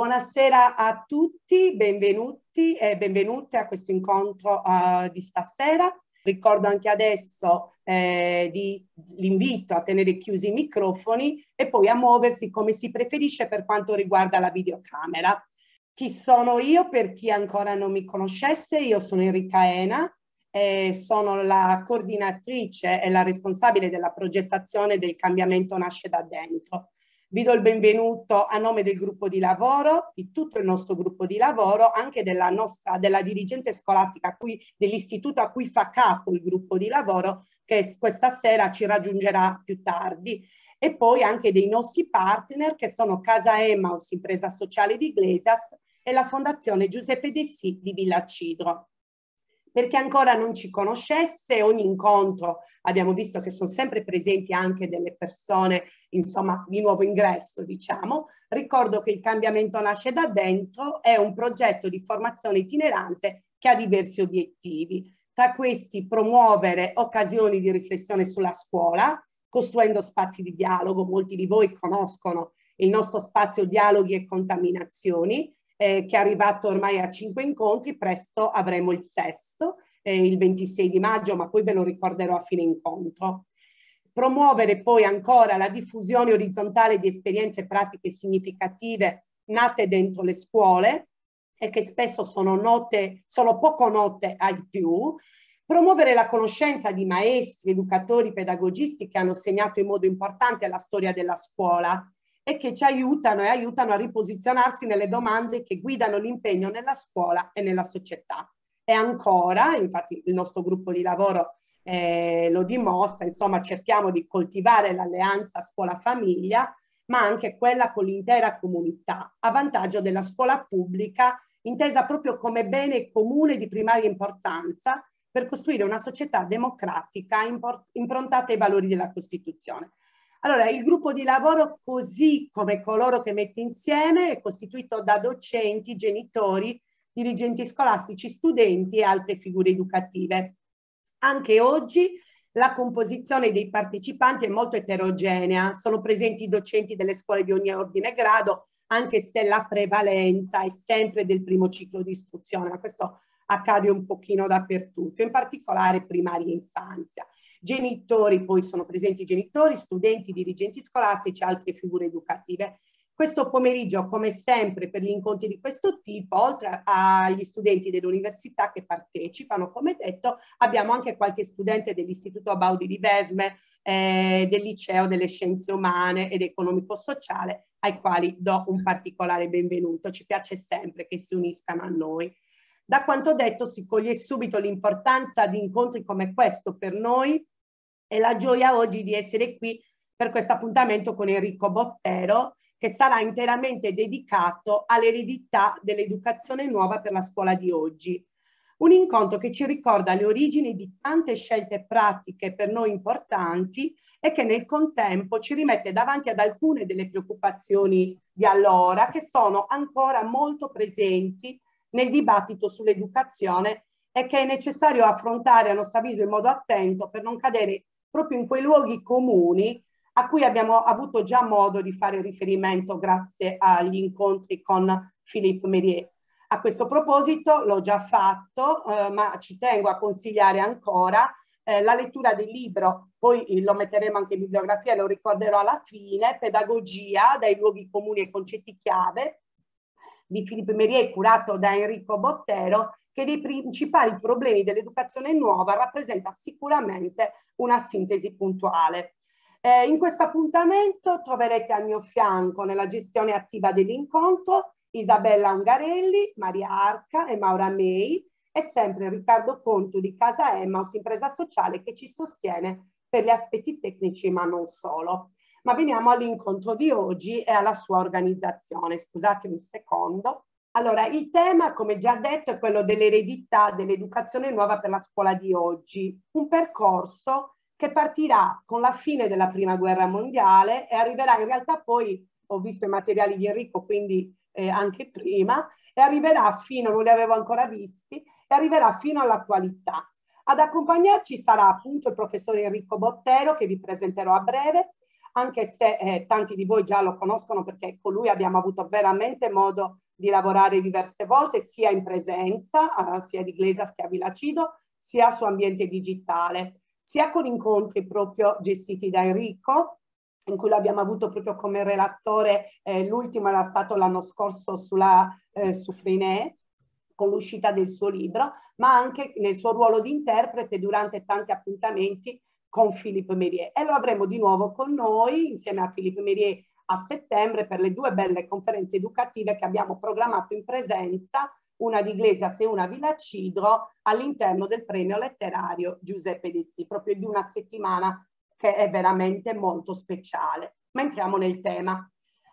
Buonasera a tutti, benvenuti e benvenute a questo incontro uh, di stasera. Ricordo anche adesso eh, l'invito a tenere chiusi i microfoni e poi a muoversi come si preferisce per quanto riguarda la videocamera. Chi sono io? Per chi ancora non mi conoscesse, io sono Enrica Ena, eh, sono la coordinatrice e la responsabile della progettazione del cambiamento nasce da dentro vi do il benvenuto a nome del gruppo di lavoro, di tutto il nostro gruppo di lavoro, anche della, nostra, della dirigente scolastica dell'istituto a cui fa capo il gruppo di lavoro, che questa sera ci raggiungerà più tardi. E poi anche dei nostri partner che sono Casa Emmaus, impresa sociale di Iglesias, e la Fondazione Giuseppe Dessì di Villa Cidro perché ancora non ci conoscesse, ogni incontro abbiamo visto che sono sempre presenti anche delle persone, insomma, di nuovo ingresso, diciamo. Ricordo che il cambiamento nasce da dentro, è un progetto di formazione itinerante che ha diversi obiettivi. Tra questi promuovere occasioni di riflessione sulla scuola, costruendo spazi di dialogo, molti di voi conoscono il nostro spazio dialoghi e contaminazioni, eh, che è arrivato ormai a cinque incontri, presto avremo il sesto, eh, il 26 di maggio, ma poi ve lo ricorderò a fine incontro. Promuovere poi ancora la diffusione orizzontale di esperienze pratiche significative nate dentro le scuole e che spesso sono note, sono poco note ai più, promuovere la conoscenza di maestri, educatori, pedagogisti che hanno segnato in modo importante la storia della scuola, e che ci aiutano e aiutano a riposizionarsi nelle domande che guidano l'impegno nella scuola e nella società. E ancora, infatti il nostro gruppo di lavoro eh, lo dimostra, insomma cerchiamo di coltivare l'alleanza scuola-famiglia, ma anche quella con l'intera comunità, a vantaggio della scuola pubblica, intesa proprio come bene comune di primaria importanza per costruire una società democratica improntata ai valori della Costituzione. Allora, il gruppo di lavoro, così come coloro che mette insieme, è costituito da docenti, genitori, dirigenti scolastici, studenti e altre figure educative. Anche oggi la composizione dei partecipanti è molto eterogenea, sono presenti i docenti delle scuole di ogni ordine e grado, anche se la prevalenza è sempre del primo ciclo di istruzione, ma questo accade un pochino dappertutto, in particolare primaria e infanzia genitori, poi sono presenti genitori, studenti, dirigenti scolastici, altre figure educative. Questo pomeriggio, come sempre per gli incontri di questo tipo, oltre agli studenti dell'università che partecipano, come detto, abbiamo anche qualche studente dell'Istituto Baudi di Besme, eh, del Liceo delle Scienze Umane ed Economico-Sociale, ai quali do un particolare benvenuto. Ci piace sempre che si uniscano a noi. Da quanto detto si coglie subito l'importanza di incontri come questo per noi e la gioia oggi di essere qui per questo appuntamento con Enrico Bottero che sarà interamente dedicato all'eredità dell'educazione nuova per la scuola di oggi. Un incontro che ci ricorda le origini di tante scelte pratiche per noi importanti e che nel contempo ci rimette davanti ad alcune delle preoccupazioni di allora che sono ancora molto presenti nel dibattito sull'educazione e che è necessario affrontare a nostro avviso in modo attento per non cadere proprio in quei luoghi comuni a cui abbiamo avuto già modo di fare riferimento grazie agli incontri con Philippe Merier. A questo proposito l'ho già fatto, eh, ma ci tengo a consigliare ancora eh, la lettura del libro, poi lo metteremo anche in bibliografia, lo ricorderò alla fine, Pedagogia dai luoghi comuni e concetti chiave, di Filippo Merier curato da Enrico Bottero, che dei principali problemi dell'educazione nuova rappresenta sicuramente una sintesi puntuale. Eh, in questo appuntamento troverete al mio fianco nella gestione attiva dell'incontro Isabella Ungarelli, Maria Arca e Maura May e sempre Riccardo Conto di Casa Emmaus, impresa sociale che ci sostiene per gli aspetti tecnici ma non solo. Ma veniamo all'incontro di oggi e alla sua organizzazione. Scusatemi un secondo. Allora, il tema, come già detto, è quello dell'eredità dell'educazione nuova per la scuola di oggi, un percorso che partirà con la fine della Prima Guerra Mondiale e arriverà in realtà poi, ho visto i materiali di Enrico, quindi eh, anche prima, e arriverà fino, non li avevo ancora visti, e arriverà fino all'attualità. Ad accompagnarci sarà appunto il professor Enrico Bottero, che vi presenterò a breve, anche se eh, tanti di voi già lo conoscono perché con lui abbiamo avuto veramente modo di lavorare diverse volte, sia in presenza, eh, sia di Glesa che a Villacido, sia su ambiente digitale, sia con incontri proprio gestiti da Enrico, in cui l'abbiamo avuto proprio come relatore, eh, l'ultimo era stato l'anno scorso sulla, eh, su Frinet, con l'uscita del suo libro, ma anche nel suo ruolo di interprete durante tanti appuntamenti con Philippe Merier e lo avremo di nuovo con noi insieme a Philippe Merier a settembre per le due belle conferenze educative che abbiamo programmato in presenza, una di Iglesias e una Villa Cidro, all'interno del premio letterario Giuseppe Dessi, proprio di una settimana che è veramente molto speciale. Ma entriamo nel tema.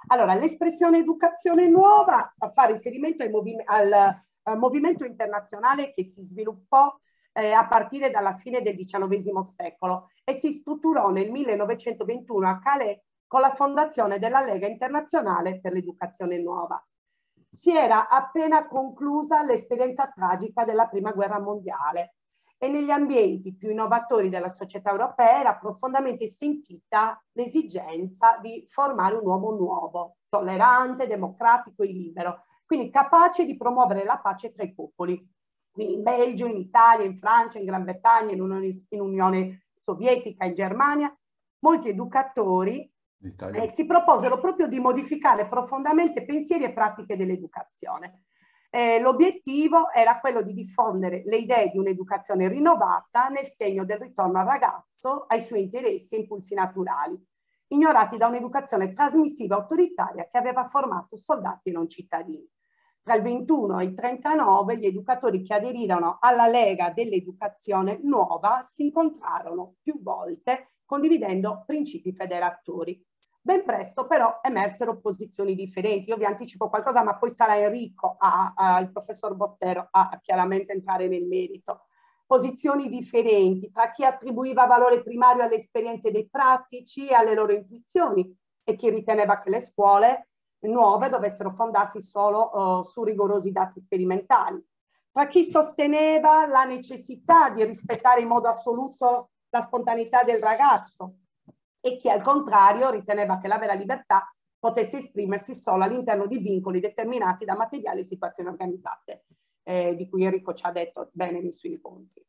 Allora, l'espressione educazione nuova fa riferimento al, movi al, al eh, movimento internazionale che si sviluppò eh, a partire dalla fine del XIX secolo e si strutturò nel 1921 a Calais con la fondazione della Lega Internazionale per l'Educazione Nuova. Si era appena conclusa l'esperienza tragica della Prima Guerra Mondiale e negli ambienti più innovatori della società europea era profondamente sentita l'esigenza di formare un uomo nuovo, tollerante, democratico e libero, quindi capace di promuovere la pace tra i popoli quindi in Belgio, in Italia, in Francia, in Gran Bretagna, in Unione, in Unione Sovietica, in Germania, molti educatori eh, si proposero proprio di modificare profondamente pensieri e pratiche dell'educazione. Eh, l'obiettivo era quello di diffondere le idee di un'educazione rinnovata nel segno del ritorno al ragazzo, ai suoi interessi e impulsi naturali, ignorati da un'educazione trasmissiva autoritaria che aveva formato soldati e non cittadini. Tra il 21 e il 39 gli educatori che aderirono alla Lega dell'Educazione Nuova si incontrarono più volte condividendo principi federatori. Ben presto però emersero posizioni differenti. Io vi anticipo qualcosa, ma poi sarà Enrico, a, a, il professor Bottero, a, a chiaramente entrare nel merito. Posizioni differenti tra chi attribuiva valore primario alle esperienze dei pratici e alle loro intuizioni e chi riteneva che le scuole nuove dovessero fondarsi solo uh, su rigorosi dati sperimentali. Tra chi sosteneva la necessità di rispettare in modo assoluto la spontaneità del ragazzo e chi al contrario riteneva che la vera libertà potesse esprimersi solo all'interno di vincoli determinati da materiali e situazioni organizzate, eh, di cui Enrico ci ha detto bene nei suoi incontri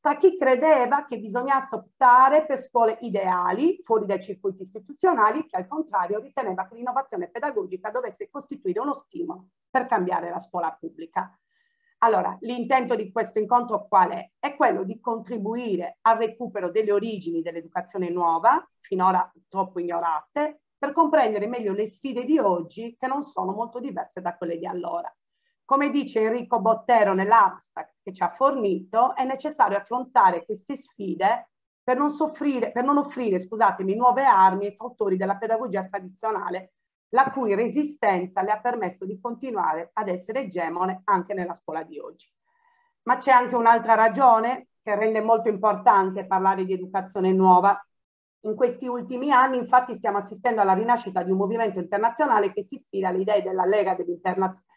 tra chi credeva che bisognasse optare per scuole ideali, fuori dai circuiti istituzionali, che al contrario riteneva che l'innovazione pedagogica dovesse costituire uno stimolo per cambiare la scuola pubblica. Allora, l'intento di questo incontro qual è? È quello di contribuire al recupero delle origini dell'educazione nuova, finora troppo ignorate, per comprendere meglio le sfide di oggi che non sono molto diverse da quelle di allora. Come dice Enrico Bottero nell'abstract che ci ha fornito, è necessario affrontare queste sfide per non, soffrire, per non offrire scusatemi, nuove armi ai fautori della pedagogia tradizionale, la cui resistenza le ha permesso di continuare ad essere egemone anche nella scuola di oggi. Ma c'è anche un'altra ragione che rende molto importante parlare di educazione nuova, in questi ultimi anni infatti stiamo assistendo alla rinascita di un movimento internazionale che si ispira alle idee della Lega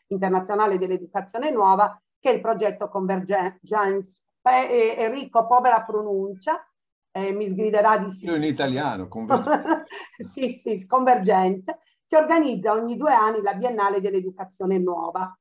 Internazionale dell'Educazione Nuova, che è il progetto Convergence. Eh, Enrico, povera pronuncia, eh, mi sgriderà di sì. Io in italiano, convergenze. sì, sì, convergenze, che organizza ogni due anni la Biennale dell'Educazione Nuova.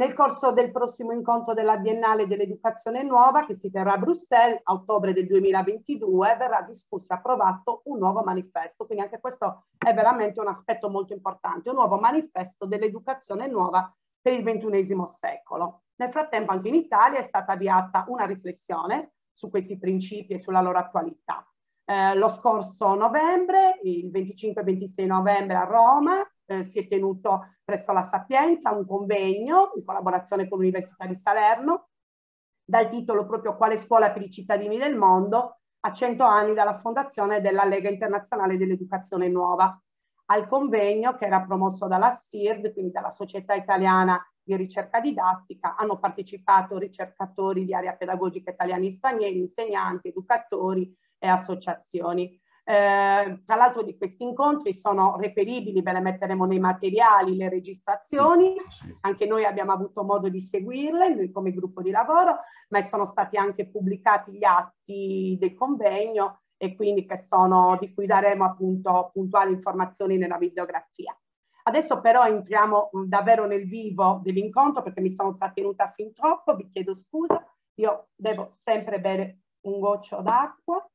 Nel corso del prossimo incontro della Biennale dell'Educazione Nuova, che si terrà a Bruxelles a ottobre del 2022, verrà discusso e approvato un nuovo manifesto. Quindi anche questo è veramente un aspetto molto importante, un nuovo manifesto dell'educazione nuova per il XXI secolo. Nel frattempo anche in Italia è stata avviata una riflessione su questi principi e sulla loro attualità. Eh, lo scorso novembre, il 25 e 26 novembre a Roma, eh, si è tenuto presso la Sapienza un convegno in collaborazione con l'Università di Salerno dal titolo proprio Quale scuola per i cittadini del mondo a 100 anni dalla fondazione della Lega Internazionale dell'Educazione Nuova. Al convegno che era promosso dalla SIRD, quindi dalla Società Italiana di Ricerca Didattica, hanno partecipato ricercatori di area pedagogica italiani e stranieri, insegnanti, educatori e associazioni. Eh, tra l'altro di questi incontri sono reperibili, ve le metteremo nei materiali, le registrazioni, anche noi abbiamo avuto modo di seguirle come gruppo di lavoro, ma sono stati anche pubblicati gli atti del convegno e quindi che sono, di cui daremo appunto puntuali informazioni nella bibliografia. Adesso però entriamo mm, davvero nel vivo dell'incontro perché mi sono trattenuta fin troppo, vi chiedo scusa, io devo sempre bere un goccio d'acqua.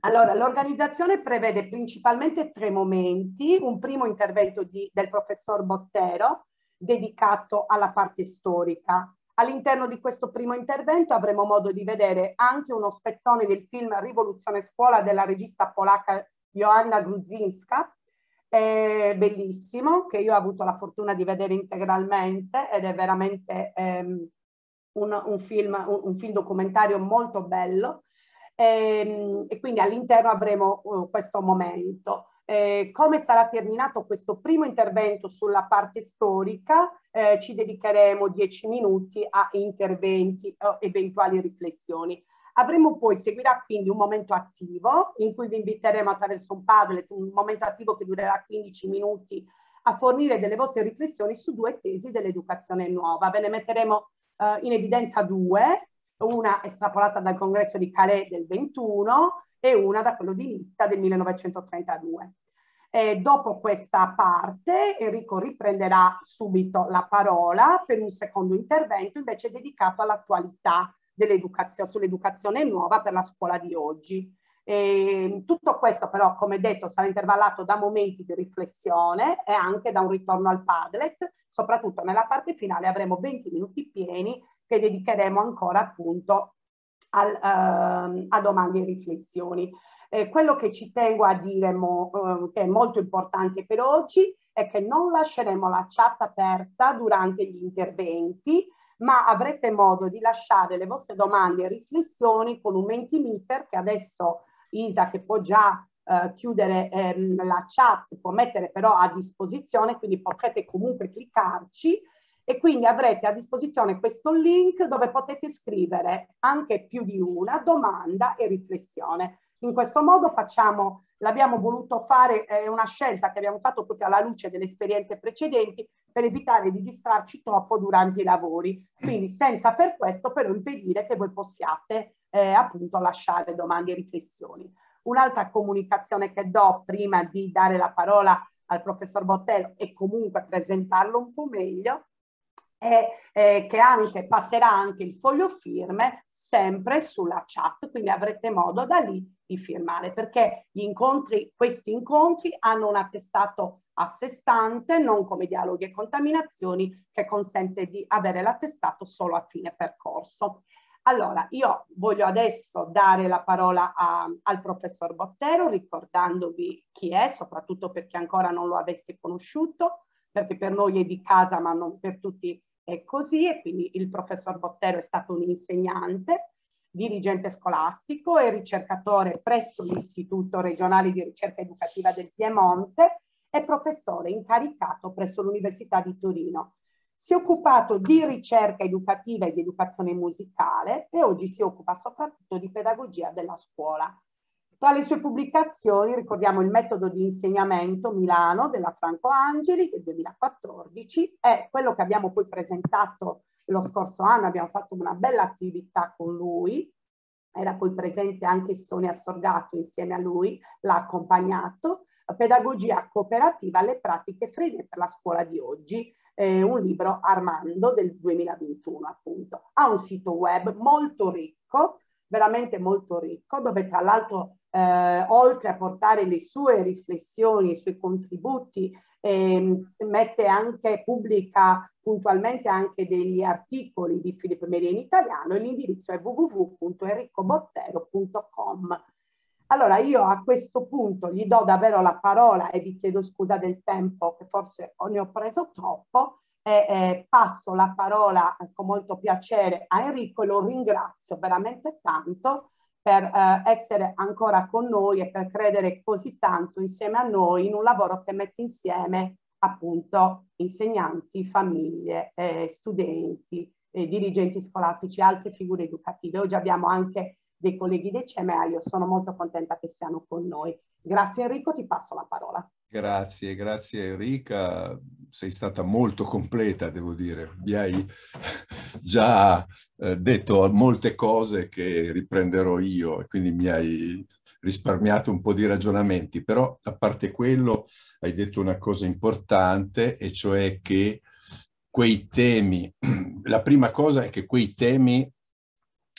Allora, l'organizzazione prevede principalmente tre momenti, un primo intervento di, del professor Bottero dedicato alla parte storica. All'interno di questo primo intervento avremo modo di vedere anche uno spezzone del film Rivoluzione Scuola della regista polacca Joanna Gruzinska, è bellissimo, che io ho avuto la fortuna di vedere integralmente ed è veramente ehm, un, un, film, un, un film documentario molto bello Ehm, e, quindi all'interno avremo uh, questo momento. Eh, come sarà terminato questo primo intervento sulla parte storica, eh, ci dedicheremo 10 minuti a interventi o eh, eventuali riflessioni. Avremo poi, seguirà quindi un momento attivo in cui vi inviteremo attraverso un Padlet, un momento attivo che durerà 15 minuti, a fornire delle vostre riflessioni su due tesi dell'educazione nuova. Ve ne metteremo eh, in evidenza due una estrapolata dal congresso di Calais del 21 e una da quello di Nizza del 1932. Eh, dopo questa parte Enrico riprenderà subito la parola per un secondo intervento invece dedicato all'attualità sull'educazione nuova per la scuola di oggi. E tutto questo però, come detto, sarà intervallato da momenti di riflessione e anche da un ritorno al Padlet, soprattutto nella parte finale avremo 20 minuti pieni che dedicheremo ancora appunto al, ehm, a domande e riflessioni. Eh, quello che ci tengo a dire, mo, eh, che è molto importante per oggi, è che non lasceremo la chat aperta durante gli interventi, ma avrete modo di lasciare le vostre domande e riflessioni con un Mentimeter che adesso Isa che può già eh, chiudere ehm, la chat, può mettere però a disposizione, quindi potrete comunque cliccarci e quindi avrete a disposizione questo link dove potete scrivere anche più di una domanda e riflessione. In questo modo facciamo, l'abbiamo voluto fare, è eh, una scelta che abbiamo fatto proprio alla luce delle esperienze precedenti per evitare di distrarci troppo durante i lavori, quindi senza per questo però impedire che voi possiate eh, appunto lasciare domande e riflessioni. Un'altra comunicazione che do prima di dare la parola al professor Bottello e comunque presentarlo un po' meglio e eh, che anche, passerà anche il foglio firme sempre sulla chat, quindi avrete modo da lì di firmare perché gli incontri, questi incontri hanno un attestato a sé stante, non come dialoghi e contaminazioni, che consente di avere l'attestato solo a fine percorso. Allora, io voglio adesso dare la parola a, al professor Bottero, ricordandovi chi è, soprattutto per chi ancora non lo avesse conosciuto, perché per noi è di casa, ma non per tutti è così e quindi il professor Bottero è stato un insegnante, dirigente scolastico e ricercatore presso l'Istituto regionale di ricerca educativa del Piemonte e professore incaricato presso l'Università di Torino. Si è occupato di ricerca educativa e di educazione musicale e oggi si occupa soprattutto di pedagogia della scuola. Tra le sue pubblicazioni ricordiamo il metodo di insegnamento Milano della Franco Angeli del 2014 e quello che abbiamo poi presentato lo scorso anno, abbiamo fatto una bella attività con lui, era poi presente anche Sonia Sorgato insieme a lui, l'ha accompagnato, Pedagogia cooperativa alle pratiche frene per la scuola di oggi, eh, un libro Armando del 2021 appunto. Ha un sito web molto ricco, veramente molto ricco, dove tra l'altro eh, oltre a portare le sue riflessioni, i suoi contributi, eh, mette anche, pubblica puntualmente anche degli articoli di Filippo Meri in italiano l'indirizzo è www.enricobottero.com. Allora io a questo punto gli do davvero la parola e vi chiedo scusa del tempo che forse ne ho preso troppo e eh, passo la parola con molto piacere a Enrico e lo ringrazio veramente tanto per eh, essere ancora con noi e per credere così tanto insieme a noi in un lavoro che mette insieme appunto insegnanti, famiglie, eh, studenti, eh, dirigenti scolastici, altre figure educative. Oggi abbiamo anche dei colleghi del CEMEA, io sono molto contenta che siano con noi. Grazie Enrico, ti passo la parola. Grazie, grazie Enrica sei stata molto completa, devo dire. Mi hai già eh, detto molte cose che riprenderò io e quindi mi hai risparmiato un po' di ragionamenti, però a parte quello hai detto una cosa importante e cioè che quei temi, la prima cosa è che quei temi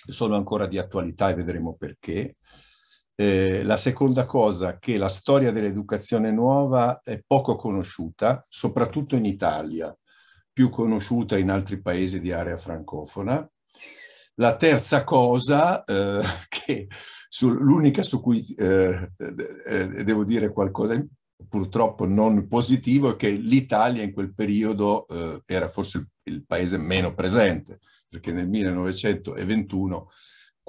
sono ancora di attualità e vedremo perché, eh, la seconda cosa è che la storia dell'educazione nuova è poco conosciuta, soprattutto in Italia, più conosciuta in altri paesi di area francofona. La terza cosa, eh, l'unica su cui eh, eh devo dire qualcosa purtroppo non positivo, è che l'Italia in quel periodo eh, era forse il, il paese meno presente, perché nel 1921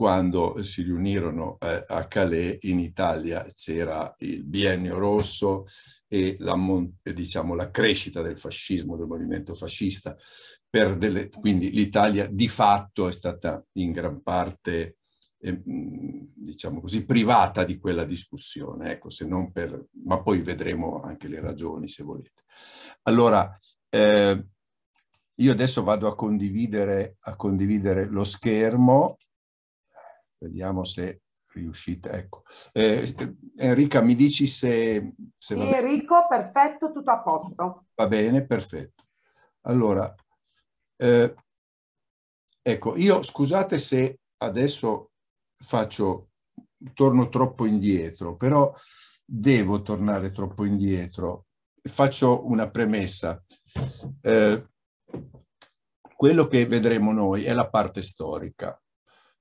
quando si riunirono eh, a Calais in Italia c'era il biennio rosso e la, diciamo, la, crescita del fascismo, del movimento fascista. Per Delle, quindi l'Italia di fatto è stata in gran parte eh, diciamo così, privata di quella discussione, ecco, se non per, ma poi vedremo anche le ragioni se volete. Allora, eh, io adesso vado a condividere, a condividere lo schermo Vediamo se riuscite. Ecco. Eh, Enrica, mi dici se... se sì, Enrico, perfetto, tutto a posto. Va bene, perfetto. Allora, eh, ecco, io scusate se adesso faccio, torno troppo indietro, però devo tornare troppo indietro. Faccio una premessa. Eh, quello che vedremo noi è la parte storica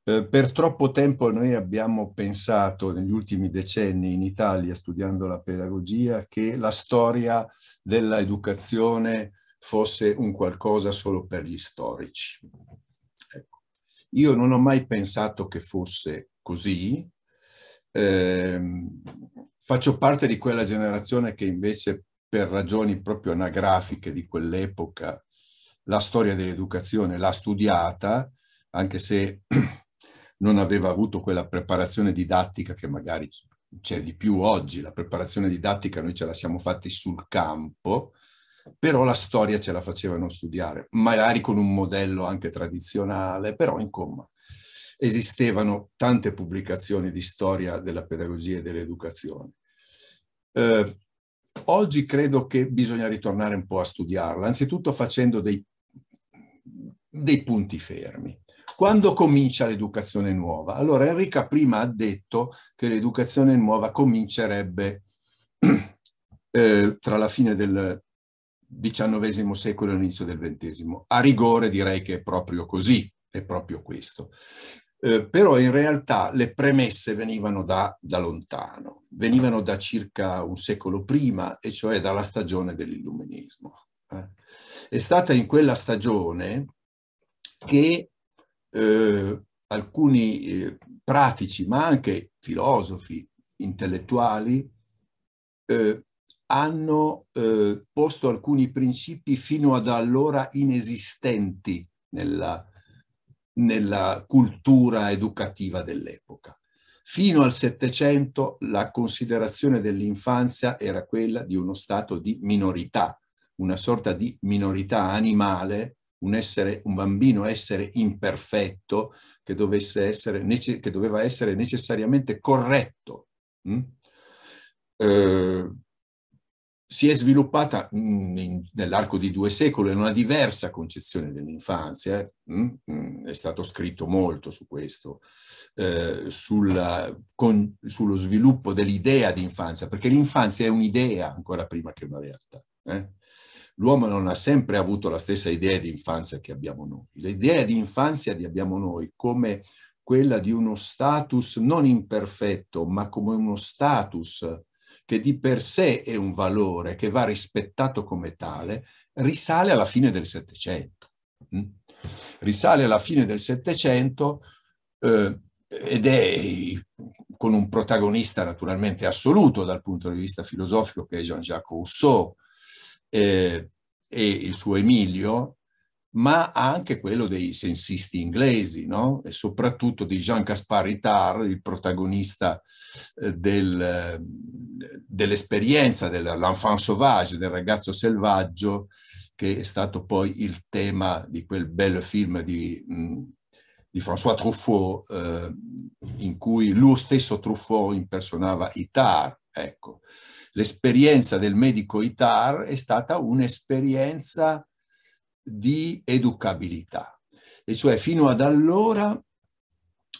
eh, per troppo tempo noi abbiamo pensato negli ultimi decenni in Italia, studiando la pedagogia, che la storia dell'educazione fosse un qualcosa solo per gli storici. Ecco. Io non ho mai pensato che fosse così. Eh, faccio parte di quella generazione che invece per ragioni proprio anagrafiche di quell'epoca la storia dell'educazione l'ha studiata, anche se non aveva avuto quella preparazione didattica che magari c'è di più oggi, la preparazione didattica noi ce la siamo fatti sul campo, però la storia ce la facevano studiare, magari con un modello anche tradizionale, però insomma Esistevano tante pubblicazioni di storia della pedagogia e dell'educazione. Eh, oggi credo che bisogna ritornare un po' a studiarla, anzitutto facendo dei dei punti fermi. Quando comincia l'educazione nuova? Allora Enrica prima ha detto che l'educazione nuova comincerebbe eh, tra la fine del XIX secolo e l'inizio del XX. A rigore direi che è proprio così, è proprio questo. Eh, però in realtà le premesse venivano da, da, lontano, venivano da circa un secolo prima, e cioè dalla stagione dell'illuminismo. Eh. È stata in quella stagione che eh, alcuni eh, pratici, ma anche filosofi, intellettuali, eh, hanno eh, posto alcuni principi fino ad allora inesistenti nella, nella cultura educativa dell'epoca. Fino al Settecento la considerazione dell'infanzia era quella di uno stato di minorità, una sorta di minorità animale un, essere, un bambino essere imperfetto che, essere, che doveva essere necessariamente corretto. Mm? Eh, si è sviluppata mm, nell'arco di due secoli una diversa concezione dell'infanzia, hm? mm, è stato scritto molto su questo, eh, sulla, con, sullo sviluppo dell'idea di infanzia, perché l'infanzia è un'idea ancora prima che una realtà. Eh? l'uomo non ha sempre avuto la stessa idea di infanzia che abbiamo noi. L'idea di infanzia che abbiamo noi come quella di uno status non imperfetto, ma come uno status che di per sé è un valore, che va rispettato come tale, risale alla fine del Settecento. Mm? Risale alla fine del Settecento eh, ed è con un protagonista naturalmente assoluto dal punto di vista filosofico che è Jean-Jacques Rousseau, eh, e il suo Emilio, ma anche quello dei sensisti inglesi, no? e soprattutto di Jean Caspar Itard, il protagonista eh, del, eh, dell'esperienza dell'enfant sauvage, del ragazzo selvaggio, che è stato poi il tema di quel bel film di, mm, di François Truffaut, eh, in cui lui stesso Truffaut impersonava Itard. Ecco l'esperienza del medico ITAR è stata un'esperienza di educabilità. E cioè fino ad allora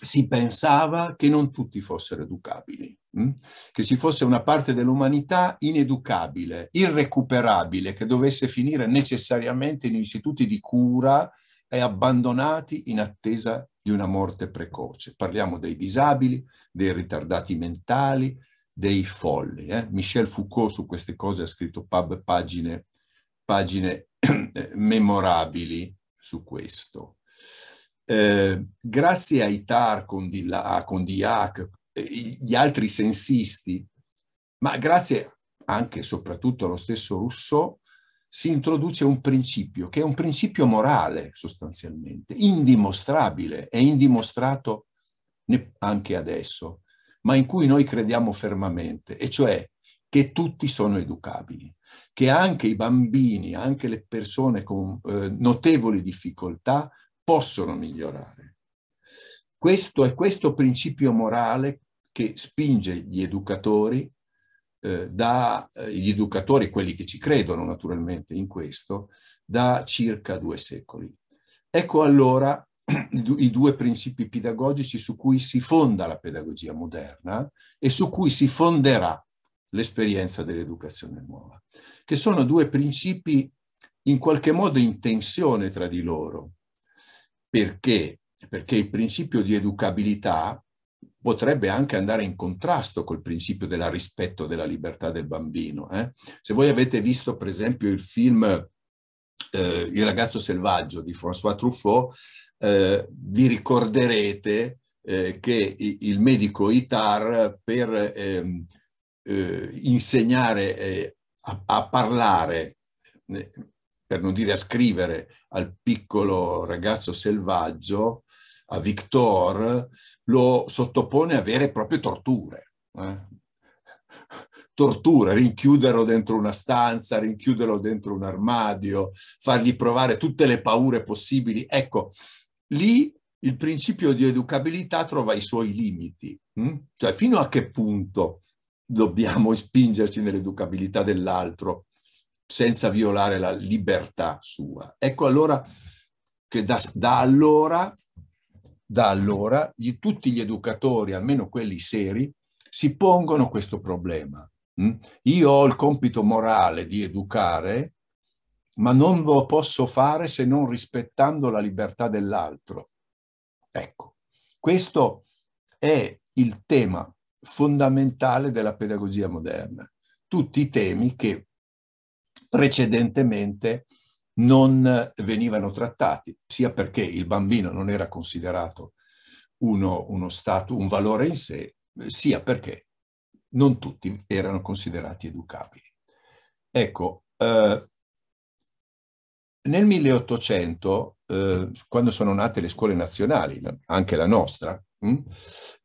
si pensava che non tutti fossero educabili, hm? che ci fosse una parte dell'umanità ineducabile, irrecuperabile, che dovesse finire necessariamente in istituti di cura e abbandonati in attesa di una morte precoce. Parliamo dei disabili, dei ritardati mentali, dei folli. Eh? Michel Foucault su queste cose ha scritto pub, pagine, pagine eh, memorabili su questo. Eh, grazie ai TAR con, di là, con Diac, eh, gli altri sensisti, ma grazie anche e soprattutto allo stesso Rousseau, si introduce un principio che è un principio morale sostanzialmente, indimostrabile, è indimostrato anche adesso, ma in cui noi crediamo fermamente, e cioè che tutti sono educabili, che anche i bambini, anche le persone con eh, notevoli difficoltà possono migliorare. Questo è questo principio morale che spinge gli educatori, eh, da, eh, gli educatori, quelli che ci credono naturalmente in questo, da circa due secoli. Ecco allora i due principi pedagogici su cui si fonda la pedagogia moderna e su cui si fonderà l'esperienza dell'educazione nuova, che sono due principi in qualche modo in tensione tra di loro. Perché? Perché il principio di educabilità potrebbe anche andare in contrasto col principio del rispetto della libertà del bambino. Eh? Se voi avete visto, per esempio, il film eh, il ragazzo selvaggio di François Truffaut, eh, vi ricorderete eh, che il medico Itar per ehm, eh, insegnare eh, a, a, parlare, eh, per non dire a scrivere, al piccolo ragazzo selvaggio, a Victor, lo sottopone a vere e proprie torture. Eh. Torture, rinchiuderlo dentro una stanza, rinchiuderlo dentro un armadio, fargli provare tutte le paure possibili. Ecco, lì il principio di educabilità trova i suoi limiti, mm? cioè fino a che punto dobbiamo spingerci nell'educabilità dell'altro senza violare la libertà sua. Ecco allora che da, da, allora, da allora gli, tutti gli educatori, almeno quelli seri, si pongono questo problema. Mm? Io ho il compito morale di educare ma non lo posso fare se non rispettando la libertà dell'altro. Ecco, questo è il tema fondamentale della pedagogia moderna. Tutti i temi che precedentemente non venivano trattati, sia perché il bambino non era considerato uno, uno stato, un valore in sé, sia perché non tutti erano considerati educabili. Ecco, eh, nel 1800, eh, quando sono nate le scuole nazionali, anche la nostra, mh, mm,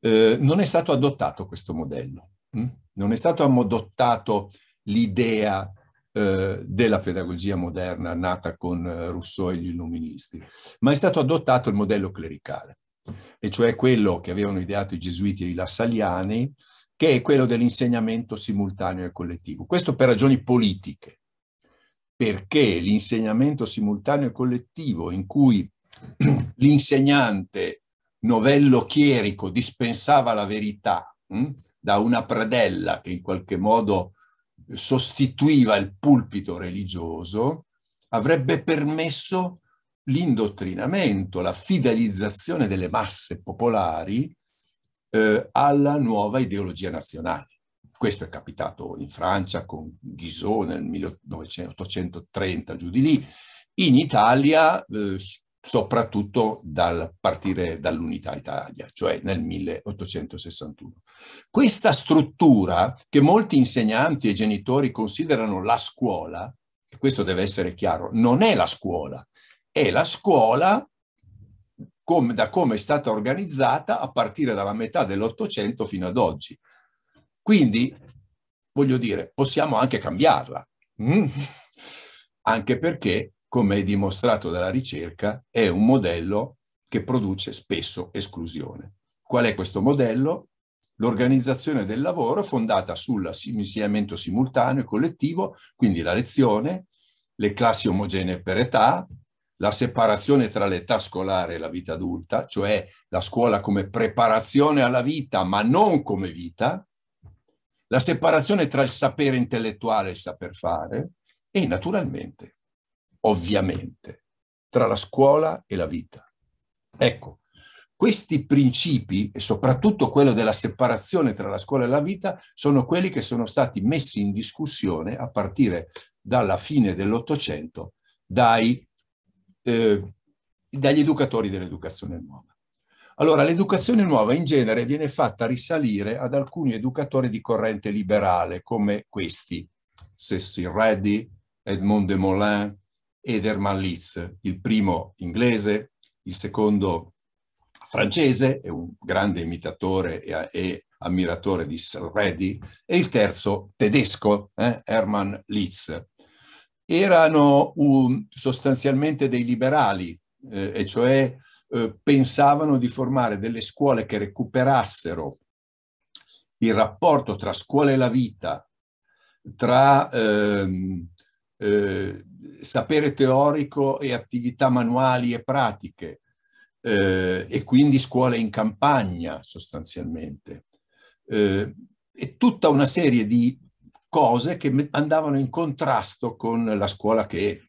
eh, non è stato adottato questo modello, mh? Mm. non è stato adottato l'idea eh, della pedagogia moderna nata con eh, Rousseau e gli illuministi, ma è stato adottato il modello clericale, e cioè quello che avevano ideato i gesuiti e i lassaliani, che è quello dell'insegnamento simultaneo e collettivo. Questo per ragioni politiche, perché l'insegnamento simultaneo e collettivo in cui l'insegnante novello chierico dispensava la verità mh, hm, da una predella che in qualche modo sostituiva il pulpito religioso, avrebbe permesso l'indottrinamento, la fidelizzazione delle masse popolari eh, alla nuova ideologia nazionale. Questo è capitato in Francia con Guizot nel 1830, giù di lì, in Italia eh, soprattutto dal partire dall'Unità Italia, cioè nel 1861. Questa struttura che molti insegnanti e genitori considerano la scuola, e questo deve essere chiaro, non è la scuola, è la scuola come, da come è stata organizzata a partire dalla metà dell'Ottocento fino ad oggi. Quindi, voglio dire, possiamo anche cambiarla, mm? anche perché, come è dimostrato dalla ricerca, è un modello che produce spesso esclusione. Qual è questo modello? L'organizzazione del lavoro fondata sull'insegnamento simultaneo e collettivo, quindi la lezione, le classi omogenee per età, la separazione tra l'età scolare e la vita adulta, cioè la scuola come preparazione alla vita, ma non come vita, la separazione tra il sapere intellettuale e il saper fare e naturalmente, ovviamente, tra la scuola e la vita. Ecco, questi principi e soprattutto quello della separazione tra la scuola e la vita sono quelli che sono stati messi in discussione a partire dalla fine dell'Ottocento dai, eh, dagli educatori dell'educazione nuova. Allora, l'educazione nuova in genere viene fatta risalire ad alcuni educatori di corrente liberale, come questi, Cecil Reddy, Edmond de Molin ed Herman Litz, il primo inglese, il secondo francese, è un grande imitatore e, e ammiratore di Reddy, e il terzo tedesco, eh, Herman Litz. Erano un, sostanzialmente dei liberali, eh, e cioè eh, pensavano di formare delle scuole che recuperassero il rapporto tra scuola e la vita, tra ehm, eh, sapere teorico e attività manuali e pratiche, eh, e quindi scuole in campagna sostanzialmente. Eh, e tutta una serie di cose che andavano in contrasto con la scuola che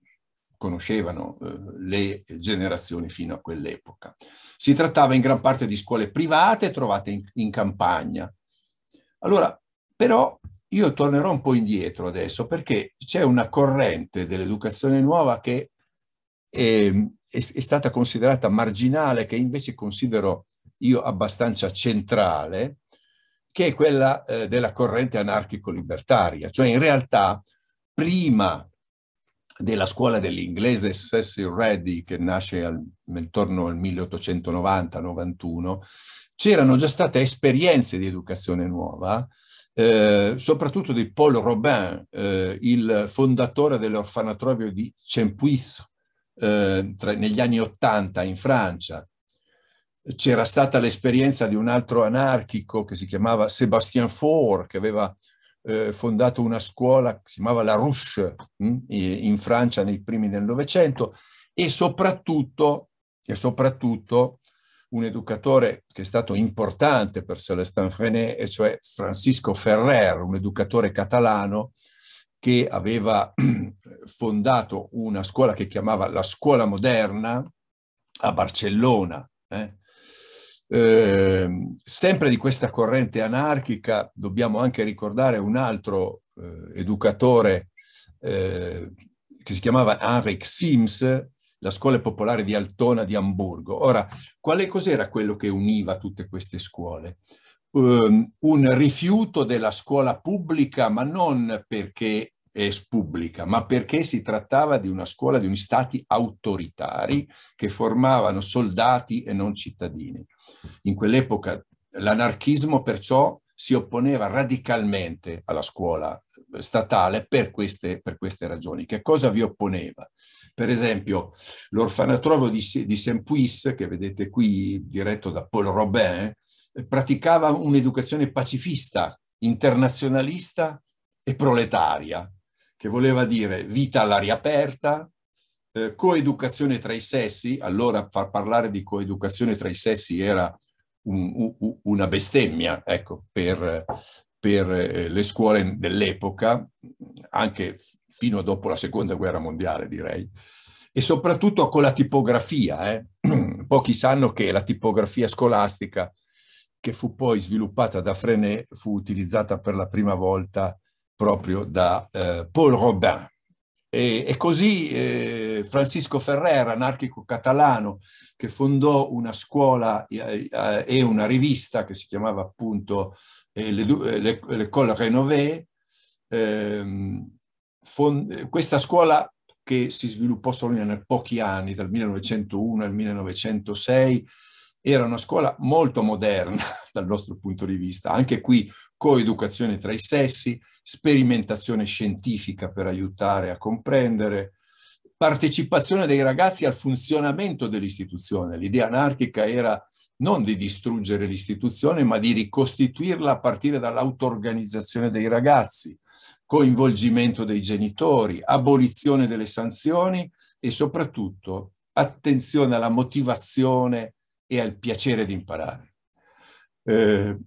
conoscevano eh, le generazioni fino a quell'epoca. Si trattava in gran parte di scuole private trovate in, in campagna. Allora, però io tornerò un po' indietro adesso perché c'è una corrente dell'educazione nuova che è, ehm, è, è, stata considerata marginale, che invece considero io abbastanza centrale, che è quella eh, della corrente anarchico-libertaria. Cioè in realtà prima della scuola dell'inglese Cecil Reddy, che nasce al, intorno al 1890-91, c'erano già state esperienze di educazione nuova, eh, soprattutto di Paul Robin, eh, il fondatore dell'orfanatorio di Champuis eh, negli anni Ottanta in Francia. C'era stata l'esperienza di un altro anarchico che si chiamava Sébastien Faure, che aveva eh, fondato una scuola che si chiamava la Rousse mm, in Francia nei primi del Novecento e soprattutto, e soprattutto un educatore che è stato importante per Celestin Frenet, e cioè Francisco Ferrer, un educatore catalano che aveva fondato una scuola che chiamava la Scuola Moderna a Barcellona, eh, eh, sempre di questa corrente anarchica dobbiamo anche ricordare un altro eh, educatore eh, che si chiamava Henrik Sims, la scuola popolare di Altona di Amburgo. Ora, quale cos'era quello che univa tutte queste scuole? Um, un rifiuto della scuola pubblica, ma non perché es pubblica, ma perché si trattava di una scuola di stati autoritari che formavano soldati e non cittadini. In quell'epoca l'anarchismo perciò si opponeva radicalmente alla scuola eh, statale per queste, per queste, ragioni. Che cosa vi opponeva? Per esempio, l'orfanatrovo di, di Saint-Puis, che vedete qui, diretto da Paul Robin, eh, praticava un'educazione pacifista, internazionalista e proletaria, che voleva dire vita all'aria aperta, eh, coeducazione tra i sessi, allora far parlare di coeducazione tra i sessi era un, un, una bestemmia ecco, per, per eh, le scuole dell'epoca, anche fino dopo la seconda guerra mondiale direi, e soprattutto con la tipografia. Eh. Pochi sanno che la tipografia scolastica, che fu poi sviluppata da Frenet, fu utilizzata per la prima volta proprio da eh, Paul Robin, e, e così eh, Francisco Ferrer, anarchico catalano, che fondò una scuola eh, eh, e una rivista che si chiamava appunto eh, l'École eh, Renové, ehm, eh, questa scuola che si sviluppò solo in pochi anni, dal 1901 al 1906, era una scuola molto moderna dal nostro punto di vista. Anche qui coeducazione tra i sessi, sperimentazione scientifica per aiutare a comprendere, partecipazione dei ragazzi al funzionamento dell'istituzione. L'idea anarchica era non di distruggere l'istituzione, ma di ricostituirla a partire dall'autoorganizzazione dei ragazzi, coinvolgimento dei genitori, abolizione delle sanzioni e soprattutto attenzione alla motivazione e al piacere di imparare. Eh,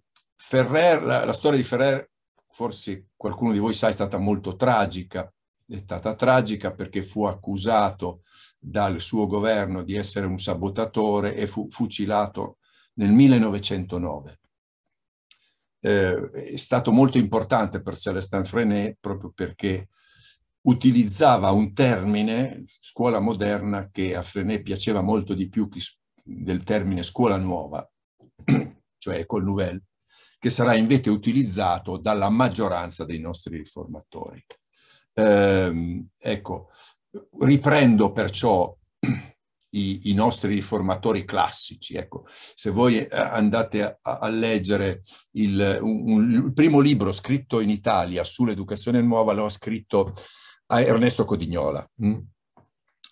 Ferrer, la, la, storia di Ferrer, forse qualcuno di voi sa, è stata molto tragica, è stata tragica perché fu accusato dal suo governo di essere un sabotatore e fu fucilato nel 1909. Eh, è stato molto importante per Celestin Frenet proprio perché utilizzava un termine, scuola moderna, che a Frenet piaceva molto di più del termine scuola nuova, cioè col Nouvelle, che sarà invece utilizzato dalla maggioranza dei nostri riformatori. Eh, ecco, riprendo perciò i, i, nostri riformatori classici. Ecco, se voi eh, andate a, a leggere il, un, un, il, primo libro scritto in Italia sull'educazione nuova, lo ha scritto Ernesto Codignola. Mm?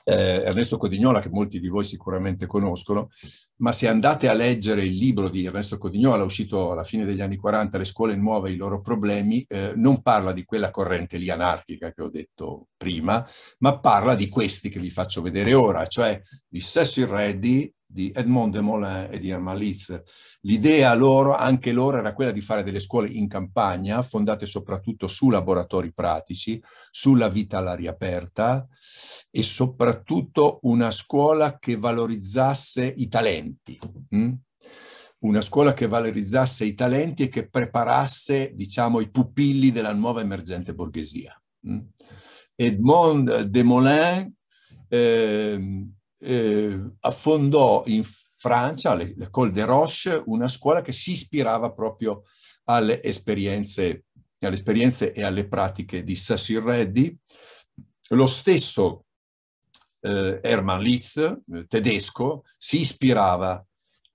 eh, Ernesto Codignola, che molti di voi sicuramente conoscono, ma se andate a leggere il libro di Ernesto Codignola, uscito alla fine degli anni 40, Le scuole nuove e i loro problemi, eh, non parla di quella corrente lì anarchica che ho detto prima, ma parla di questi che vi faccio vedere ora, cioè di sesso irredi, di Edmond de Molin e di Herman Litz. L'idea loro, anche loro, era quella di fare delle scuole in campagna, fondate soprattutto su laboratori pratici, sulla vita all'aria aperta e soprattutto una scuola che valorizzasse i talenti. Hm? Una scuola che valorizzasse i talenti e che preparasse, diciamo, i pupilli della nuova emergente borghesia. Hm? Edmond de Molin eh, eh, affondò in Francia, le, le Col de Roche, una scuola che si ispirava proprio alle esperienze, alle esperienze e alle pratiche di Sassir Reddy. Lo stesso eh, Hermann Litz, eh, tedesco, si ispirava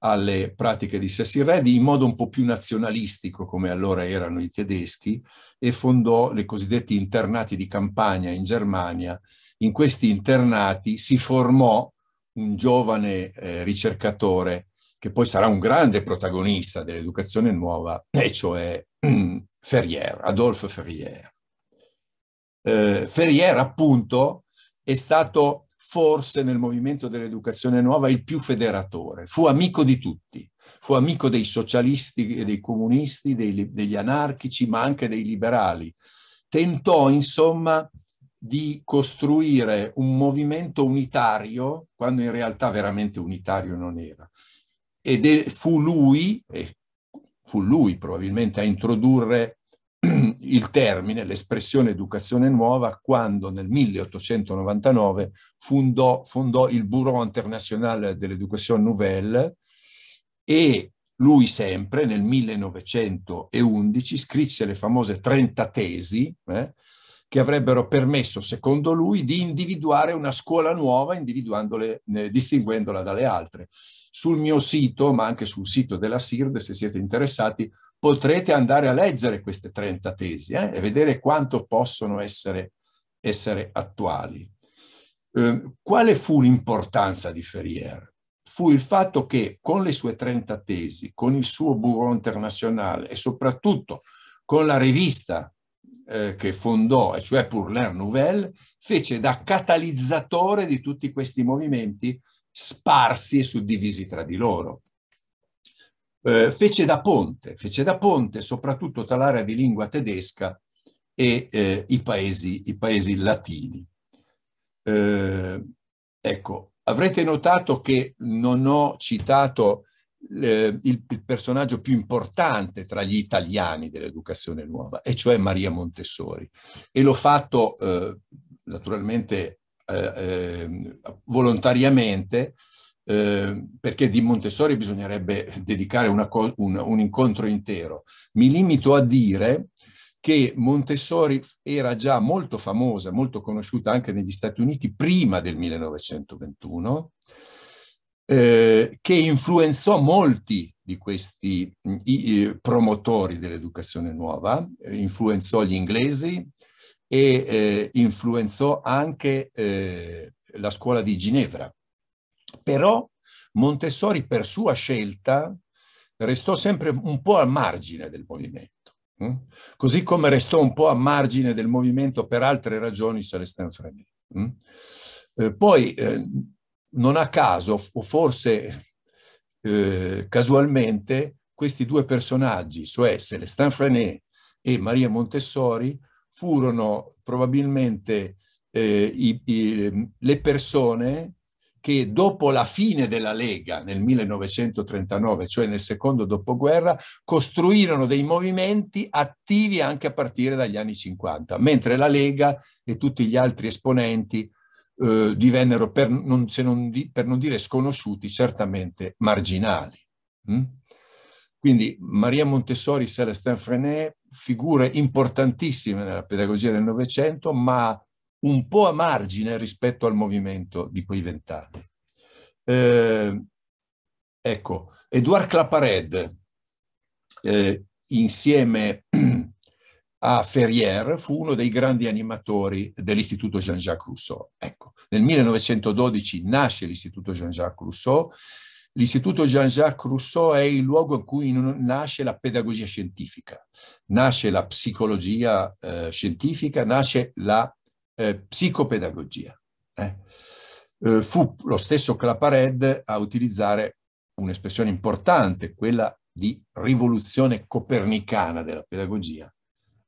alle pratiche di Sassir Reddy in modo un po' più nazionalistico, come allora erano i tedeschi, e fondò le cosiddette internati di campagna in Germania in questi internati si formò un giovane eh, ricercatore che poi sarà un grande protagonista dell'educazione nuova, e cioè mm, Ferrier, Adolphe Ferrier. Eh, Ferrier, appunto, è stato forse nel movimento dell'educazione nuova il più federatore, fu amico di tutti, fu amico dei socialisti e dei comunisti, dei, degli anarchici, ma anche dei liberali. Tentò, insomma, di costruire un movimento unitario, quando in realtà veramente unitario non era. Ed è, fu lui, eh, fu lui probabilmente a introdurre il termine, l'espressione educazione nuova, quando nel 1899 fondò, fondò il Bureau International dell'Education Nouvelle e lui sempre nel 1911 scrisse le famose 30 tesi, eh, che avrebbero permesso, secondo lui, di individuare una scuola nuova eh, distinguendola dalle altre. Sul mio sito, ma anche sul sito della SIRD, se siete interessati, potrete andare a leggere queste 30 tesi eh, e vedere quanto possono essere, essere attuali. Eh, quale fu l'importanza di Ferrier? Fu il fatto che con le sue 30 tesi, con il suo Bureau internazionale e soprattutto con la rivista eh, che fondò, e cioè Pour l'Air Nouvelle, fece da catalizzatore di tutti questi movimenti sparsi e suddivisi tra di loro. Eh, fece da ponte, fece da ponte soprattutto tra l'area di lingua tedesca e eh, i, paesi, i, paesi, latini. Eh, ecco, avrete notato che non ho citato il, personaggio più importante tra gli italiani dell'educazione nuova, e cioè Maria Montessori. E l'ho fatto eh, naturalmente eh, ehm, volontariamente, eh, perché di Montessori bisognerebbe dedicare un, un, incontro intero. Mi limito a dire che Montessori era già molto famosa, molto conosciuta anche negli Stati Uniti prima del 1921 eh, che influenzò molti di questi mm, i, promotori dell'educazione nuova, eh, influenzò gli inglesi e eh, influenzò anche eh, la scuola di Ginevra. Però Montessori per sua scelta restò sempre un po' al margine del movimento. Mm? Così come restò un po' a margine del movimento per altre ragioni Celestin Frenet. Mm? Eh, poi non a caso, o forse eh, casualmente, questi due personaggi, cioè Celestin Frenet e Maria Montessori, furono probabilmente eh, i, i, le persone che dopo la fine della Lega nel 1939, cioè nel secondo dopoguerra, costruirono dei movimenti attivi anche a partire dagli anni 50, mentre la Lega e tutti gli altri esponenti eh, divennero, per non, non di, per non, dire sconosciuti, certamente marginali. Mm? Quindi Maria Montessori, Celestin Frenet, figure importantissime nella pedagogia del Novecento, ma un po' a margine rispetto al movimento di quei vent'anni. Eh, ecco, Edouard Claparède, eh, insieme a Ferrières, fu uno dei grandi animatori dell'Istituto Jean-Jacques Rousseau. Ecco, nel 1912 nasce l'Istituto Jean-Jacques Rousseau. L'Istituto Jean-Jacques Rousseau è il luogo in cui nasce la pedagogia scientifica, nasce la psicologia eh, scientifica, nasce la eh, psicopedagogia. Eh. eh fu lo stesso Clapared a utilizzare un'espressione importante, quella di rivoluzione copernicana della pedagogia,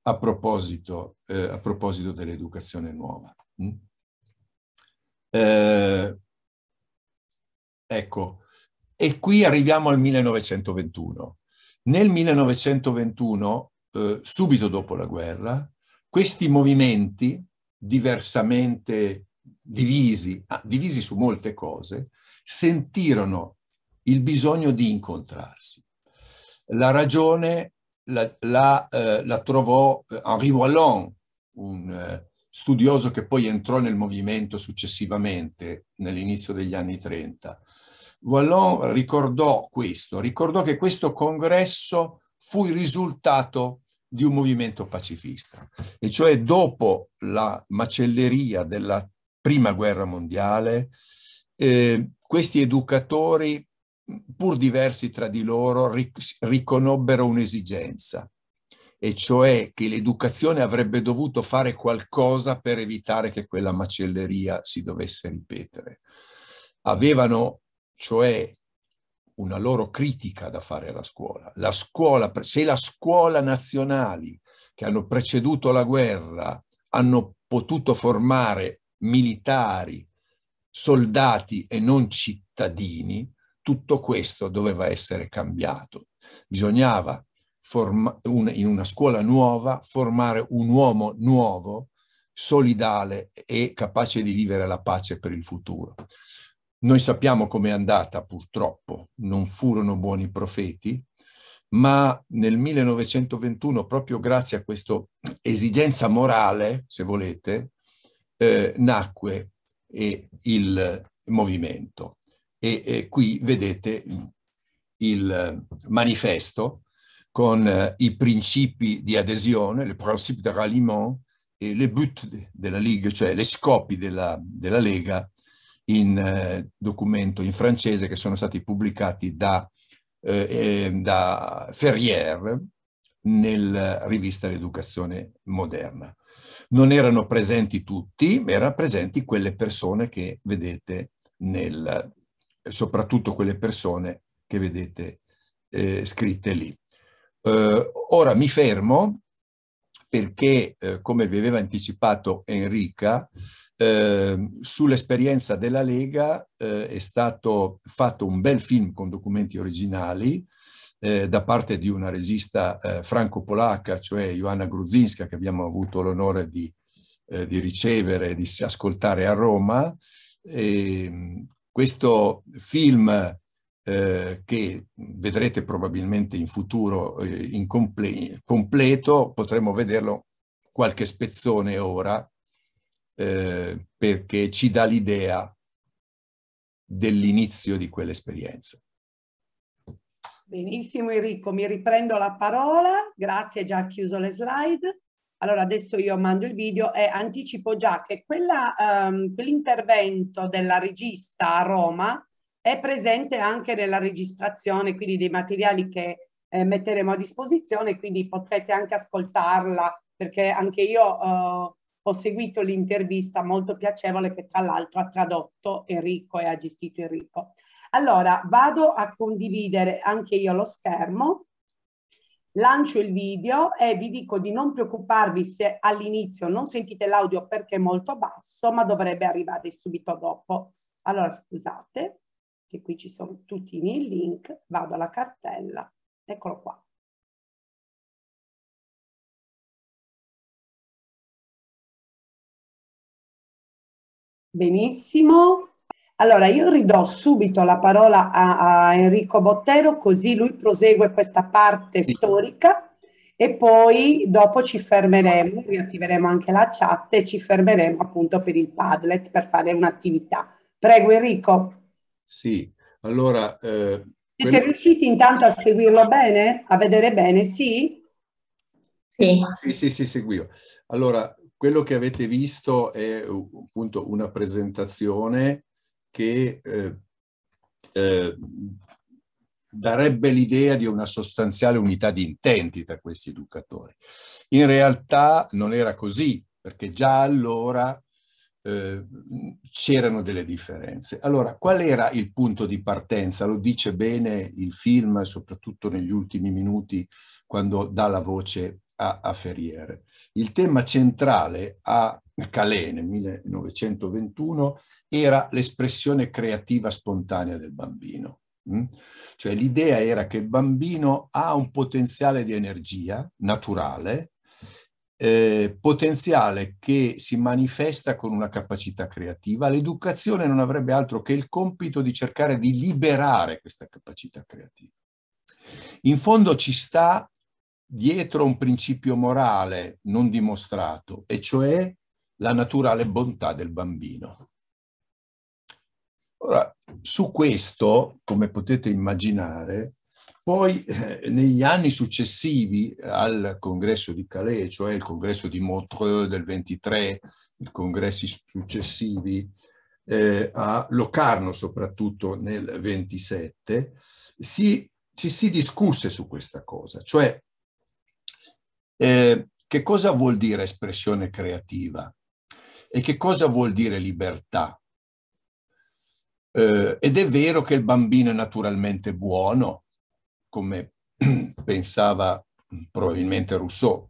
a proposito, eh, proposito dell'educazione nuova. Mm? Eh, ecco, e qui arriviamo al 1921. Nel 1921, eh, subito dopo la guerra, questi movimenti diversamente divisi, ah, divisi su molte cose, sentirono il bisogno di incontrarsi. La ragione la, la, eh, la trovò Henri eh, Wallon, un eh, studioso che poi entrò nel movimento successivamente, nell'inizio degli anni 30. Wallon ricordò questo, ricordò che questo congresso fu il risultato di un movimento pacifista, e cioè dopo la macelleria della prima guerra mondiale, eh, questi educatori pur diversi tra di loro, riconobbero un'esigenza, e cioè che l'educazione avrebbe dovuto fare qualcosa per evitare che quella macelleria si dovesse ripetere. Avevano cioè una loro critica da fare alla scuola. La scuola se la scuola nazionale, che hanno preceduto la guerra hanno potuto formare militari, soldati e non cittadini, tutto questo doveva essere cambiato. Bisognava forma, un, in una scuola nuova formare un uomo nuovo, solidale e capace di vivere la pace per il futuro. Noi sappiamo com'è andata purtroppo, non furono buoni profeti, ma nel 1921, proprio grazie a questa esigenza morale, se volete, eh, nacque eh, il movimento. E, e qui vedete il manifesto con eh, i principi di adesione, le principi de ralliement e le but della Ligue, cioè le scopi della, della Lega in eh, documento in francese che sono stati pubblicati da, eh, da Ferrier nella rivista L'Educazione Moderna. Non erano presenti tutti, ma erano presenti quelle persone che vedete nel soprattutto quelle persone che vedete eh, scritte lì. Eh, ora mi fermo perché, eh, come vi aveva anticipato Enrica, ehm, sull'esperienza della Lega eh, è stato fatto un bel film con documenti originali eh, da parte di una regista eh, franco-polacca, cioè Joanna Gruzinska, che abbiamo avuto l'onore di, di ricevere e di ascoltare a Roma, e, ehm, questo film eh, che vedrete probabilmente in futuro eh, in comple completo, potremo vederlo qualche spezzone ora, eh, perché ci dà l'idea dell'inizio di quell'esperienza. Benissimo Enrico, mi riprendo la parola, grazie, già chiuso le slide allora adesso io mando il video e anticipo già che ehm, quell'intervento um, della regista a Roma è presente anche nella registrazione, quindi dei materiali che eh, metteremo a disposizione, quindi potrete anche ascoltarla perché anche io uh, ho seguito l'intervista molto piacevole che tra l'altro ha tradotto Enrico e ha gestito Enrico. Allora vado a condividere anche io lo schermo lancio il video e vi dico di non preoccuparvi se all'inizio non sentite l'audio perché è molto basso, ma dovrebbe arrivare subito dopo. Allora scusate, che qui ci sono tutti i miei link, vado alla cartella, eccolo qua. Benissimo, allora, io ridò subito la parola a, a Enrico Bottero, così lui prosegue questa parte sì. storica e poi dopo ci fermeremo, riattiveremo anche la chat e ci fermeremo appunto per il Padlet per fare un'attività. Prego Enrico. Sì, allora... Eh, Siete riusciti intanto a seguirlo bene? A vedere bene? Sì? Sì. Sì, sì, sì, seguivo. Allora, quello che avete visto è appunto una presentazione che eh, eh, darebbe l'idea di una sostanziale unità di intenti tra questi educatori. In realtà non era così, perché già allora eh, c'erano delle differenze. Allora, qual era il punto di partenza? Lo dice bene il film, soprattutto negli ultimi minuti, quando dà la voce a, a Ferriere. Il tema centrale a Calais nel 1921 era l'espressione creativa spontanea del bambino. Mm? Cioè l'idea era che il bambino ha un potenziale di energia naturale, eh, potenziale che si manifesta con una capacità creativa. L'educazione non avrebbe altro che il compito di cercare di liberare questa capacità creativa. In fondo ci sta dietro un principio morale non dimostrato, e cioè la naturale bontà del bambino. Ora, su questo, come potete immaginare, poi eh, negli anni successivi al congresso di Calais, cioè il congresso di Montreux del 23, i congressi successivi eh, a Locarno soprattutto nel 27, si, ci si discusse su questa cosa, cioè eh, che cosa vuol dire espressione creativa e che cosa vuol dire libertà eh, ed è vero che il bambino è naturalmente buono, come pensava mm, probabilmente Rousseau.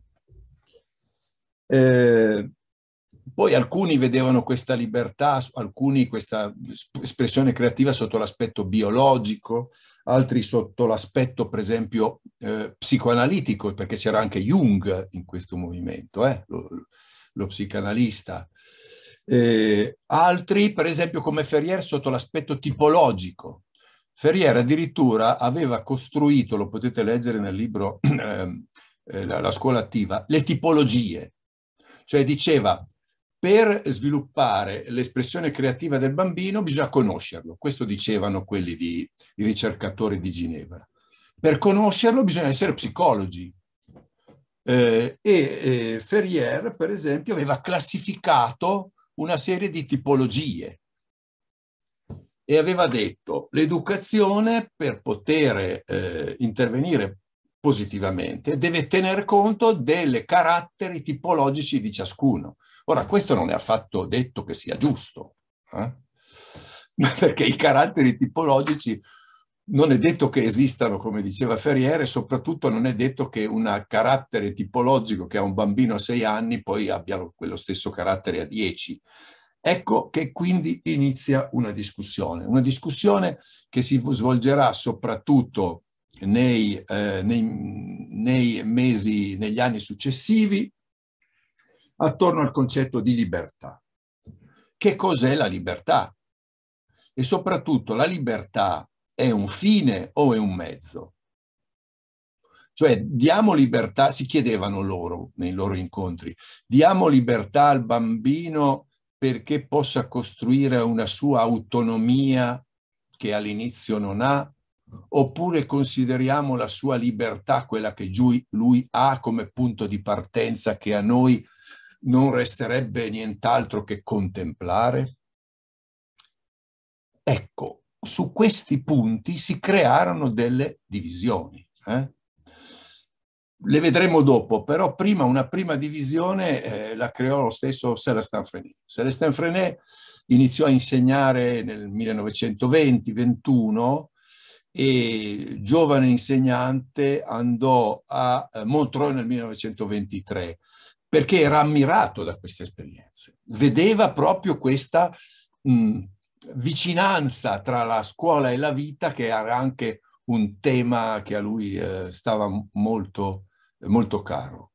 Eh, poi alcuni vedevano questa libertà, alcuni questa espressione creativa sotto l'aspetto biologico, altri sotto l'aspetto, per esempio, eh, psicoanalitico, perché c'era anche Jung in questo movimento, eh, lo, lo, psicanalista. Eh, altri, per esempio, come Ferrier sotto l'aspetto tipologico. Ferrier addirittura aveva costruito, lo potete leggere nel libro ehm, eh, la, scuola attiva, le tipologie. Cioè diceva, per sviluppare l'espressione creativa del bambino bisogna conoscerlo. Questo dicevano quelli di, i ricercatori di Ginevra. Per conoscerlo bisogna essere psicologi, eh, e eh, Ferrier, per esempio, aveva classificato una serie di tipologie e aveva detto l'educazione per poter eh, intervenire positivamente deve tener conto delle caratteri tipologici di ciascuno. Ora, questo non è affatto detto che sia giusto, eh? perché i caratteri tipologici non è detto che esistano, come diceva Ferriere, soprattutto non è detto che un carattere tipologico che ha un bambino a sei anni poi abbia quello stesso carattere a dieci. Ecco che quindi inizia una discussione, una discussione che si svolgerà soprattutto nei, eh, nei, nei mesi, negli anni successivi, attorno al concetto di libertà. Che cos'è la libertà? E soprattutto la libertà è un fine o è un mezzo? Cioè, diamo libertà, si chiedevano loro nei loro incontri, diamo libertà al bambino perché possa costruire una sua autonomia che all'inizio non ha, oppure consideriamo la sua libertà, quella che lui ha come punto di partenza che a noi non resterebbe nient'altro che contemplare? Ecco, su questi punti si crearono delle divisioni. Eh? Le vedremo dopo, però prima una prima divisione eh, la creò lo stesso Celestin Frenet. Celestin Frenet iniziò a insegnare nel 1920-21 e giovane insegnante andò a eh, Montreux nel 1923 perché era ammirato da queste esperienze. Vedeva proprio questa mh, vicinanza tra la scuola e la vita, che era anche un tema che a lui eh, stava molto, molto caro.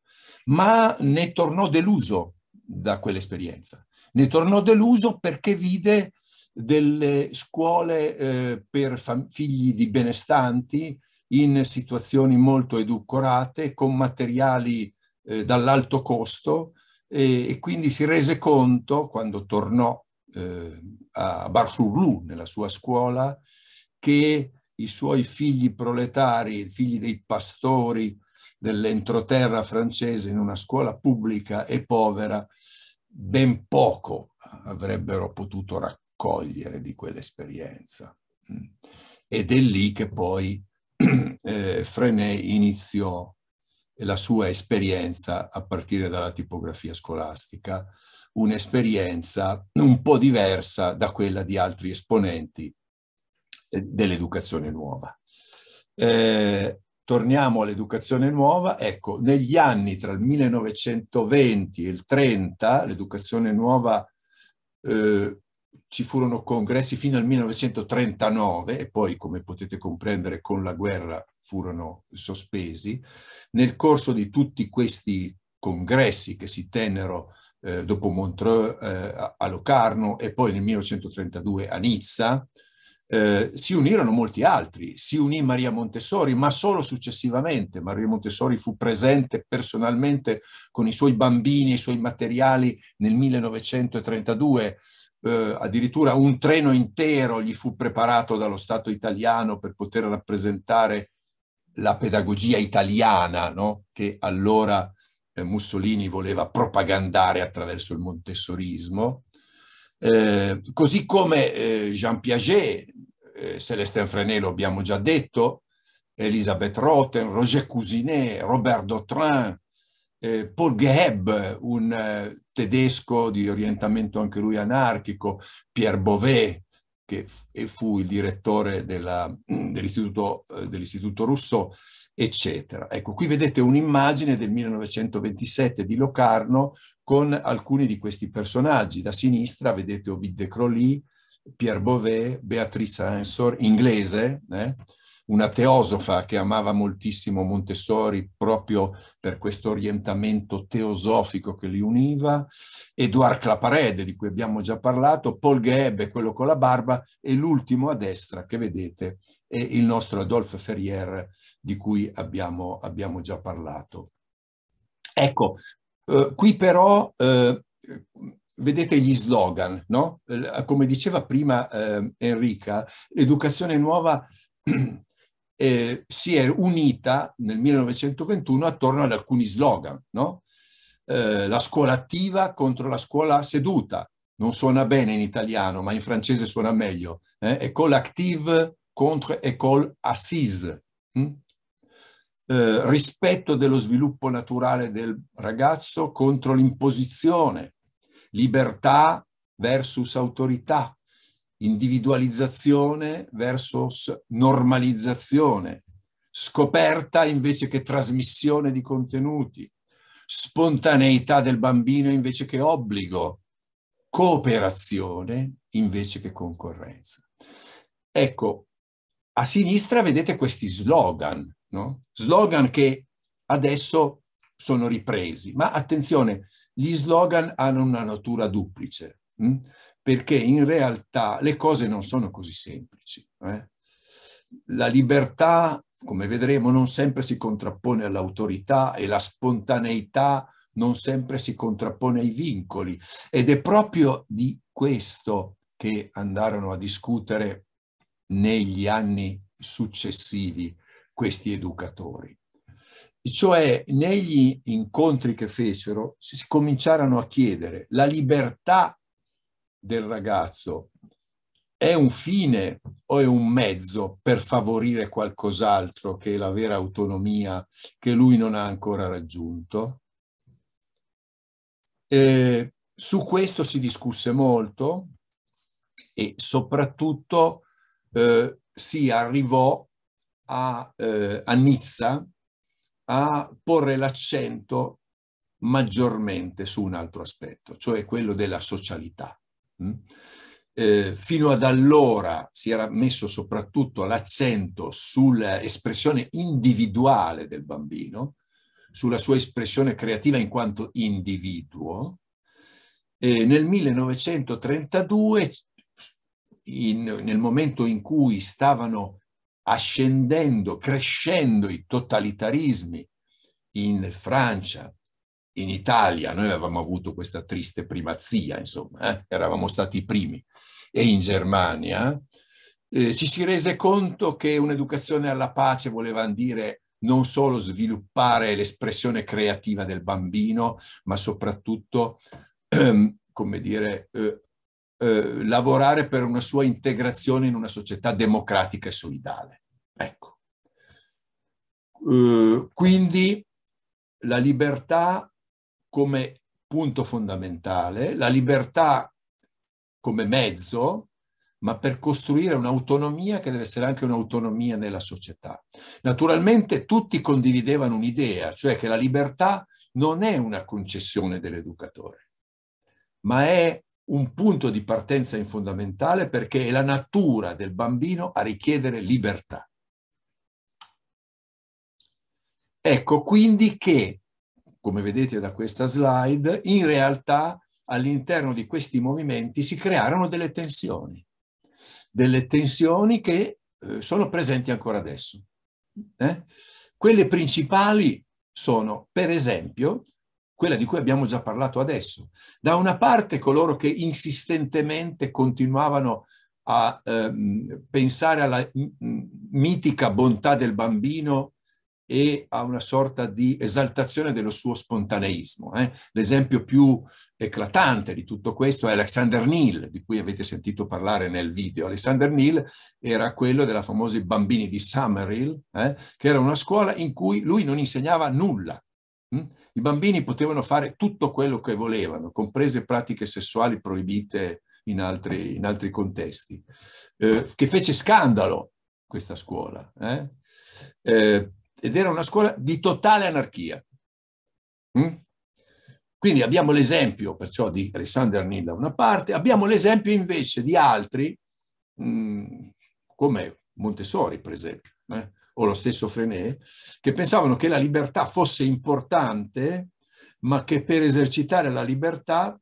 Ma ne tornò deluso da quell'esperienza. Ne tornò deluso perché vide delle scuole eh, per figli di benestanti in situazioni molto edulcorate, con materiali eh, dall'alto costo e, e quindi si rese conto, quando tornò eh, a Bar-sur-Loup, nella sua scuola, che i suoi figli proletari, figli dei pastori dell'entroterra francese in una scuola pubblica e povera, ben poco avrebbero potuto raccogliere di quell'esperienza. Mm. Ed è lì che poi eh, Frenet iniziò la sua esperienza a partire dalla tipografia scolastica, un'esperienza un po' diversa da quella di altri esponenti eh, dell'educazione nuova. Eh, torniamo all'educazione nuova, ecco, negli anni tra il 1920 e il 30, l'educazione nuova, eh, ci furono congressi fino al 1939 e poi, come potete comprendere, con la guerra furono sospesi. Nel corso di tutti questi congressi che si tennero eh, dopo Montreux eh, a Locarno e poi nel 1932 a Nizza, eh, si unirono molti altri, si unì Maria Montessori, ma solo successivamente. Maria Montessori fu presente personalmente con i suoi bambini, i suoi materiali nel 1932. Eh, addirittura un treno intero gli fu preparato dallo Stato italiano per poter rappresentare la pedagogia italiana, no? che allora eh, Mussolini voleva propagandare attraverso il montessorismo, eh, così come eh, Jean Piaget, eh, Celestin Frenet lo abbiamo già detto, Elisabeth Roten, Roger Cousinet, Robert Dautrin, eh, Paul Geheb, un eh, tedesco di orientamento anche lui anarchico, Pierre Beauvais, che fu il direttore dell'istituto, dell Rousseau, eccetera. Ecco, qui vedete un'immagine del 1927 di Locarno con alcuni di questi personaggi. Da sinistra vedete Ovid de Croly, Pierre Beauvais, Beatrice Ansor, inglese, eh? una teosofa che amava moltissimo Montessori proprio per questo orientamento teosofico che li univa, Edouard Claparede, di cui abbiamo già parlato, Paul Gebbe, quello con la barba, e l'ultimo a destra che vedete, e il nostro Adolphe Ferrier di cui abbiamo, abbiamo già parlato. Ecco, eh, qui però eh, vedete gli slogan, no? Eh, come diceva prima eh, Enrica, l'educazione nuova eh, si è unita nel 1921 attorno ad alcuni slogan, no? Eh, la scuola attiva contro la scuola seduta, non suona bene in italiano, ma in francese suona meglio, eh? e con l'active contro École Assise, hm? eh, rispetto dello sviluppo naturale del ragazzo contro l'imposizione, libertà versus autorità, individualizzazione versus normalizzazione, scoperta invece che trasmissione di contenuti, spontaneità del bambino invece che obbligo, cooperazione invece che concorrenza. Ecco, a sinistra vedete questi slogan, no? slogan che adesso sono ripresi, ma attenzione, gli slogan hanno una natura duplice, mh? Hm? perché in realtà le cose non sono così semplici. Eh? La libertà, come vedremo, non sempre si contrappone all'autorità e la spontaneità non sempre si contrappone ai vincoli ed è proprio di questo che andarono a discutere negli anni successivi questi educatori. Cioè negli incontri che fecero si cominciarono a chiedere la libertà del ragazzo è un fine o è un mezzo per favorire qualcos'altro che la vera autonomia che lui non ha ancora raggiunto? Eh, su questo si discusse molto e soprattutto eh, si arrivò a, eh, a Nizza a porre l'accento maggiormente su un altro aspetto, cioè quello della socialità. Mm? Eh, fino ad allora si era messo soprattutto l'accento sull'espressione individuale del bambino, sulla sua espressione creativa in quanto individuo. E nel 1932 in, nel momento in cui stavano ascendendo, crescendo i totalitarismi in Francia, in Italia, noi avevamo avuto questa triste primazia, insomma, eh? eravamo stati i primi, e in Germania, eh, ci si rese conto che un'educazione alla pace voleva dire non solo sviluppare l'espressione creativa del bambino, ma soprattutto, ehm, come dire, eh, eh, lavorare per una sua integrazione in una società democratica e solidale. Ecco. Eh, quindi la libertà come punto fondamentale, la libertà come mezzo, ma per costruire un'autonomia che deve essere anche un'autonomia nella società. Naturalmente tutti condividevano un'idea, cioè che la libertà non è una concessione dell'educatore, ma è un punto di partenza fondamentale perché è la natura del bambino a richiedere libertà. Ecco quindi che, come vedete da questa slide, in realtà all'interno di questi movimenti si crearono delle tensioni, delle tensioni che eh, sono presenti ancora adesso. Eh? Quelle principali sono, per esempio, quella di cui abbiamo già parlato adesso. Da una parte coloro che insistentemente continuavano a ehm, pensare alla mitica bontà del bambino e a una sorta di esaltazione dello suo spontaneismo. Eh? L'esempio più eclatante di tutto questo è Alexander Neal, di cui avete sentito parlare nel video. Alexander Neal era quello della famosa Bambini di Summerhill, eh? che era una scuola in cui lui non insegnava nulla, mh? Hm? I bambini potevano fare tutto quello che volevano, comprese pratiche sessuali proibite in altri, in altri contesti, eh, che fece scandalo questa scuola. Eh? Eh, ed era una scuola di totale anarchia. Mm? Quindi abbiamo l'esempio perciò di Alessandro Arnin da una parte, abbiamo l'esempio invece di altri, mh, mm, come Montessori per esempio, eh? o lo stesso Frenet, che pensavano che la libertà fosse importante, ma che per esercitare la libertà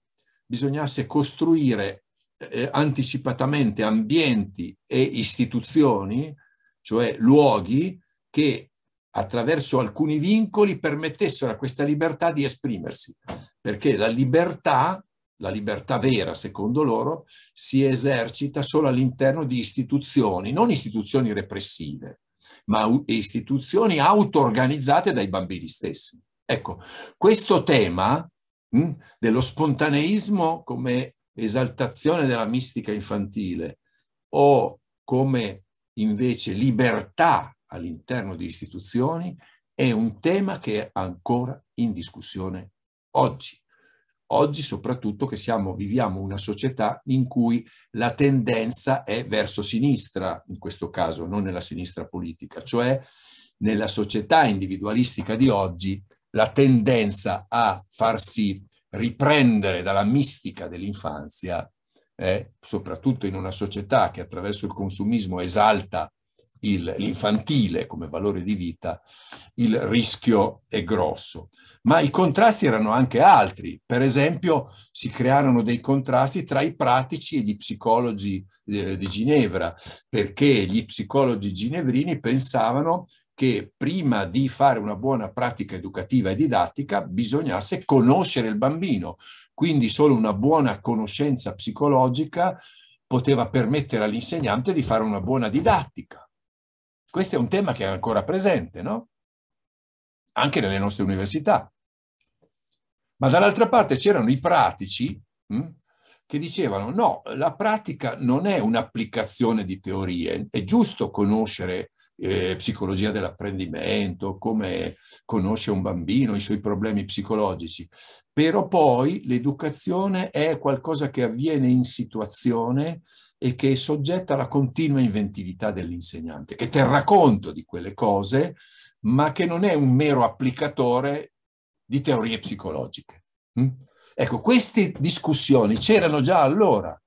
bisognasse costruire eh, anticipatamente ambienti e istituzioni, cioè luoghi che attraverso alcuni vincoli permettessero a questa libertà di esprimersi, perché la libertà, la libertà vera secondo loro, si esercita solo all'interno di istituzioni, non istituzioni repressive, ma istituzioni auto-organizzate dai bambini stessi. Ecco, questo tema mh, hm, dello spontaneismo come esaltazione della mistica infantile o come invece libertà all'interno di istituzioni è un tema che è ancora in discussione oggi. Oggi soprattutto che siamo, viviamo una società in cui la tendenza è verso sinistra, in questo caso non nella sinistra politica, cioè nella società individualistica di oggi la tendenza a farsi riprendere dalla mistica dell'infanzia, eh, soprattutto in una società che attraverso il consumismo esalta il, l'infantile come valore di vita, il rischio è grosso ma i contrasti erano anche altri. Per esempio, si crearono dei contrasti tra i pratici e gli psicologi eh, di Ginevra, perché gli psicologi ginevrini pensavano che prima di fare una buona pratica educativa e didattica bisognasse conoscere il bambino. Quindi solo una buona conoscenza psicologica poteva permettere all'insegnante di fare una buona didattica. Questo è un tema che è ancora presente, no? Anche nelle nostre università. Ma dall'altra parte c'erano i pratici mh, hm, che dicevano no, la pratica non è un'applicazione di teorie, è giusto conoscere eh, psicologia dell'apprendimento, come conosce un bambino, i suoi problemi psicologici, però poi l'educazione è qualcosa che avviene in situazione e che è soggetta alla continua inventività dell'insegnante, che terrà conto di quelle cose, ma che non è un mero applicatore di teorie psicologiche. Mm? Ecco, queste discussioni c'erano già allora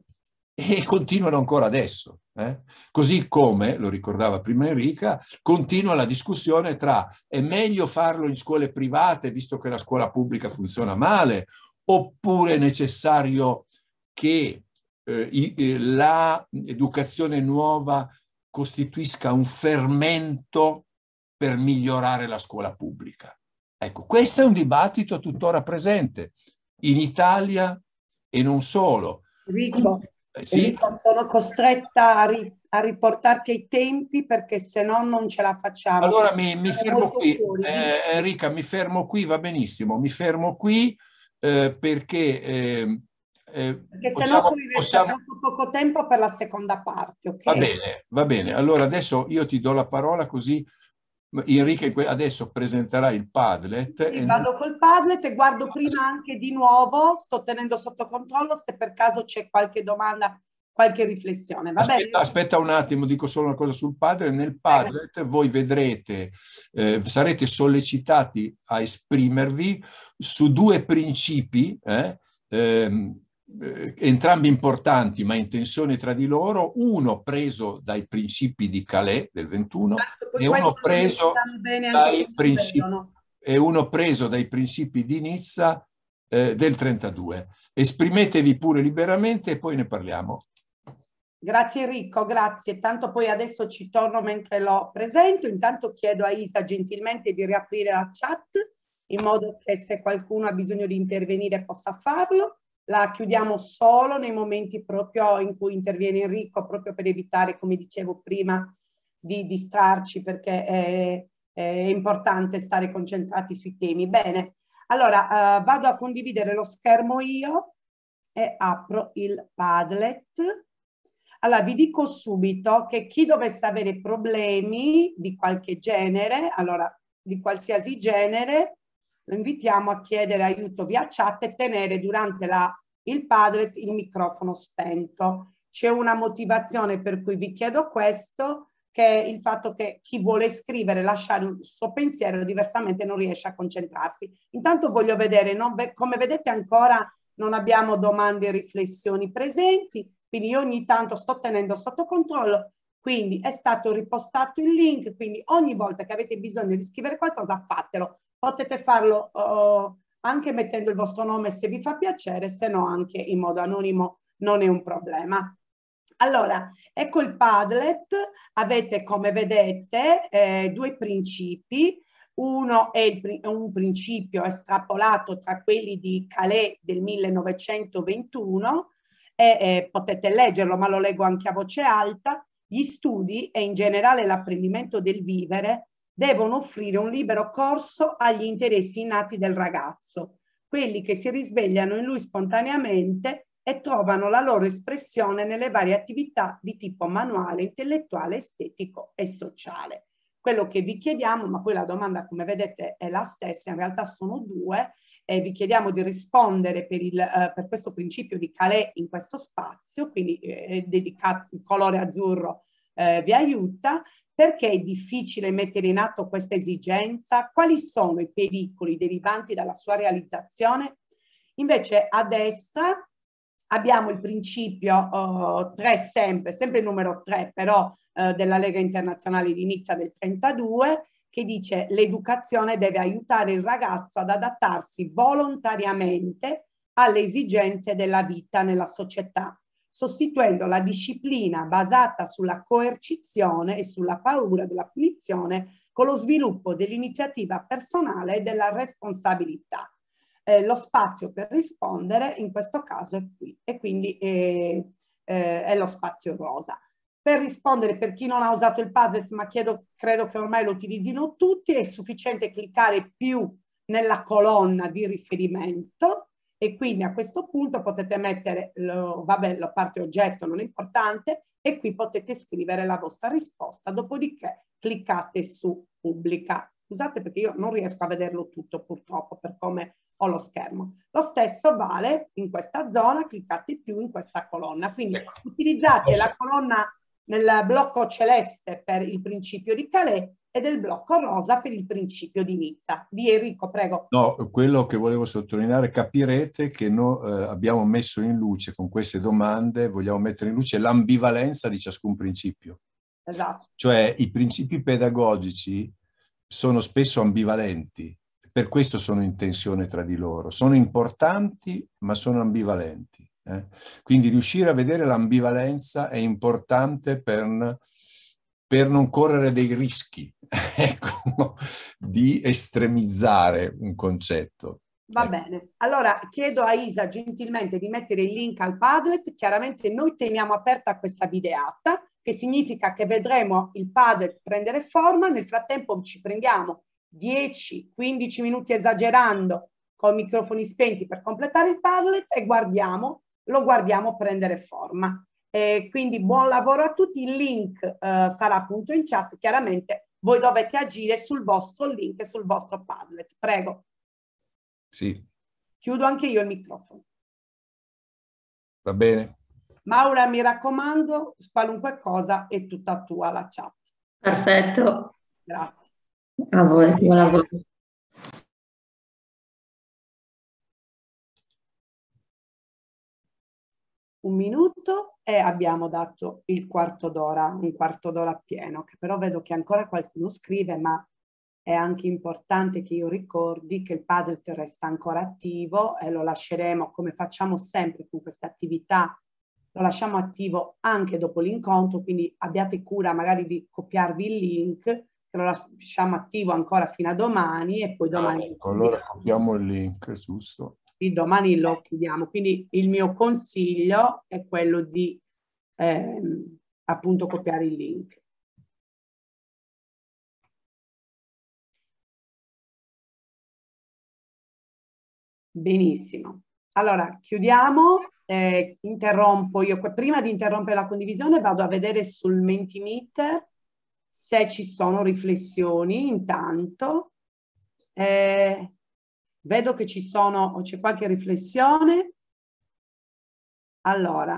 e continuano ancora adesso. Eh? Così come, lo ricordava prima Enrica, continua la discussione tra è meglio farlo in scuole private visto che la scuola pubblica funziona male oppure è necessario che eh, eh l'educazione nuova costituisca un fermento per migliorare la scuola pubblica. Ecco, questo è un dibattito tuttora presente in Italia e non solo. Enrico, eh, sì? Enrico sono costretta a, ri, a, riportarti ai tempi perché se no non ce la facciamo. Allora mi, mi fermo qui, eh, Enrica, mi fermo qui, va benissimo, mi fermo qui eh, perché... Ehm, eh, Perché se no poi possiamo... poco tempo per la seconda parte. Okay? Va bene, va bene. Allora adesso io ti do la parola così Enrique adesso presenterà il Padlet. Sì, vado col Padlet e guardo prima anche di nuovo, sto tenendo sotto controllo se per caso c'è qualche domanda, qualche riflessione. Va aspetta, bene? aspetta un attimo, dico solo una cosa sul Padlet. Nel Padlet Prego. voi vedrete, eh, sarete sollecitati a esprimervi su due principi eh, ehm, eh, entrambi importanti ma in tensione tra di loro, uno preso dai principi di Calais del 21 certo, e, uno preso, diciamo principi, e uno preso dai principi di Nizza eh, del 32. Esprimetevi pure liberamente e poi ne parliamo. Grazie Enrico, grazie. Tanto poi adesso ci torno mentre lo presento. Intanto chiedo a Isa gentilmente di riaprire la chat in modo che se qualcuno ha bisogno di intervenire possa farlo la chiudiamo solo nei momenti proprio in cui interviene Enrico, proprio per evitare, come dicevo prima, di distrarci perché è, è importante stare concentrati sui temi. Bene, allora eh, vado a condividere lo schermo io e apro il Padlet. Allora, vi dico subito che chi dovesse avere problemi di qualche genere, allora di qualsiasi genere, lo invitiamo a chiedere aiuto via chat e tenere durante la, il Padlet il microfono spento. C'è una motivazione per cui vi chiedo questo, che è il fatto che chi vuole scrivere, lasciare il suo pensiero, diversamente non riesce a concentrarsi. Intanto voglio vedere, ve come vedete ancora non abbiamo domande e riflessioni presenti, quindi io ogni tanto sto tenendo sotto controllo, quindi è stato ripostato il link, quindi ogni volta che avete bisogno di scrivere qualcosa fatelo, potete farlo uh, anche mettendo il vostro nome se vi fa piacere, se no anche in modo anonimo non è un problema. Allora, ecco il Padlet, avete come vedete eh, due principi, uno è il, un principio estrapolato tra quelli di Calais del 1921 e eh, potete leggerlo, ma lo leggo anche a voce alta, gli studi e in generale l'apprendimento del vivere devono offrire un libero corso agli interessi innati del ragazzo, quelli che si risvegliano in lui spontaneamente e trovano la loro espressione nelle varie attività di tipo manuale, intellettuale, estetico e sociale. Quello che vi chiediamo, ma poi la domanda come vedete è la stessa, in realtà sono due, eh, vi chiediamo di rispondere per, il, eh, per questo principio di Calais in questo spazio, quindi eh, dedicato il colore azzurro eh, vi aiuta. Perché è difficile mettere in atto questa esigenza? Quali sono i pericoli derivanti dalla sua realizzazione? Invece a destra abbiamo il principio 3 eh, sempre, sempre il numero 3 però eh, della Lega Internazionale di Nizza del 32 che dice l'educazione deve aiutare il ragazzo ad adattarsi volontariamente alle esigenze della vita nella società sostituendo la disciplina basata sulla coercizione e sulla paura della punizione con lo sviluppo dell'iniziativa personale e della responsabilità. Eh, lo spazio per rispondere in questo caso è qui e quindi è, eh, eh, è lo spazio rosa. Per rispondere, per chi non ha usato il Padlet, ma chiedo, credo che ormai lo utilizzino tutti, è sufficiente cliccare più nella colonna di riferimento e quindi a questo punto potete mettere, lo, vabbè, la parte oggetto non è importante, e qui potete scrivere la vostra risposta, dopodiché cliccate su pubblica. Scusate perché io non riesco a vederlo tutto purtroppo per come ho lo schermo. Lo stesso vale in questa zona, cliccate più in questa colonna. Quindi ecco. utilizzate la colonna nel blocco celeste per il principio di Calais e del blocco rosa per il principio di Nizza. Di Enrico, prego. No, quello che volevo sottolineare, capirete che noi eh, abbiamo messo in luce con queste domande, vogliamo mettere in luce l'ambivalenza di ciascun principio. Esatto. Cioè i principi pedagogici sono spesso ambivalenti, per questo sono in tensione tra di loro. Sono importanti, ma sono ambivalenti. Eh? Quindi riuscire a vedere l'ambivalenza è importante per per non correre dei rischi ecco, di estremizzare un concetto. Va ecco. bene, allora chiedo a Isa gentilmente di mettere il link al Padlet, chiaramente noi teniamo aperta questa videata, che significa che vedremo il Padlet prendere forma, nel frattempo ci prendiamo 10-15 minuti esagerando con i microfoni spenti per completare il Padlet e guardiamo, lo guardiamo prendere forma. Eh, quindi buon lavoro a tutti, il link eh, sarà appunto in chat, chiaramente voi dovete agire sul vostro link e sul vostro Padlet. Prego. Sì. Chiudo anche io il microfono. Va bene. Maura, mi raccomando, qualunque cosa è tutta tua la chat. Perfetto. Grazie. A voi, buon lavoro. un minuto e abbiamo dato il quarto d'ora, un quarto d'ora pieno, che però vedo che ancora qualcuno scrive, ma è anche importante che io ricordi che il Padlet resta ancora attivo e lo lasceremo, come facciamo sempre con queste attività, lo lasciamo attivo anche dopo l'incontro, quindi abbiate cura magari di copiarvi il link, che lo lasciamo attivo ancora fino a domani e poi ah, domani... Ah, ecco, allora copiamo il link, giusto? quindi domani lo chiudiamo. Quindi il mio consiglio è quello di eh, appunto copiare il link. Benissimo. Allora, chiudiamo. Eh, interrompo io. Prima di interrompere la condivisione vado a vedere sul Mentimeter se ci sono riflessioni intanto. Eh, Vedo che ci sono, o c'è qualche riflessione. Allora,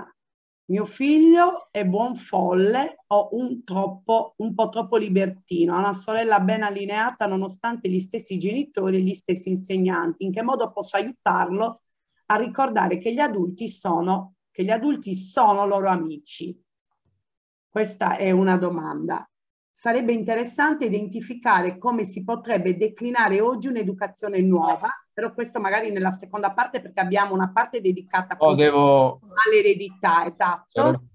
mio figlio è buon folle o un, troppo, un po' troppo libertino, ha una sorella ben allineata nonostante gli stessi genitori e gli stessi insegnanti. In che modo posso aiutarlo a ricordare che gli adulti sono, che gli adulti sono loro amici? Questa è una domanda sarebbe interessante identificare come si potrebbe declinare oggi un'educazione nuova, però questo magari nella seconda parte perché abbiamo una parte dedicata oh, devo... all'eredità, esatto.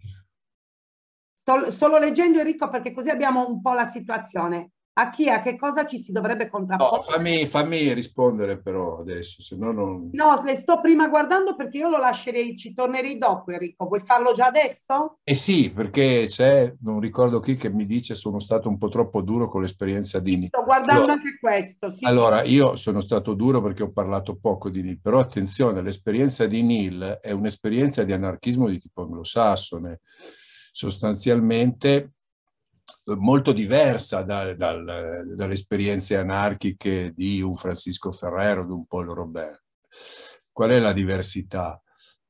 Sto solo leggendo Enrico perché così abbiamo un po' la situazione a chi a che cosa ci si dovrebbe contrapporre. No, fammi, fammi rispondere però adesso, se no non... No, le sto prima guardando perché io lo lascerei, ci tornerei dopo Enrico, vuoi farlo già adesso? Eh sì, perché c'è, non ricordo chi che mi dice sono stato un po' troppo duro con l'esperienza di Nini. Sto guardando allora, anche questo, sì, Allora, sì. io sono stato duro perché ho parlato poco di Neil, però attenzione, l'esperienza di Nil è un'esperienza di anarchismo di tipo anglosassone, sostanzialmente molto diversa da, dal, dalle esperienze anarchiche di un Francisco Ferrero, di un Paul Robert. Qual è la diversità?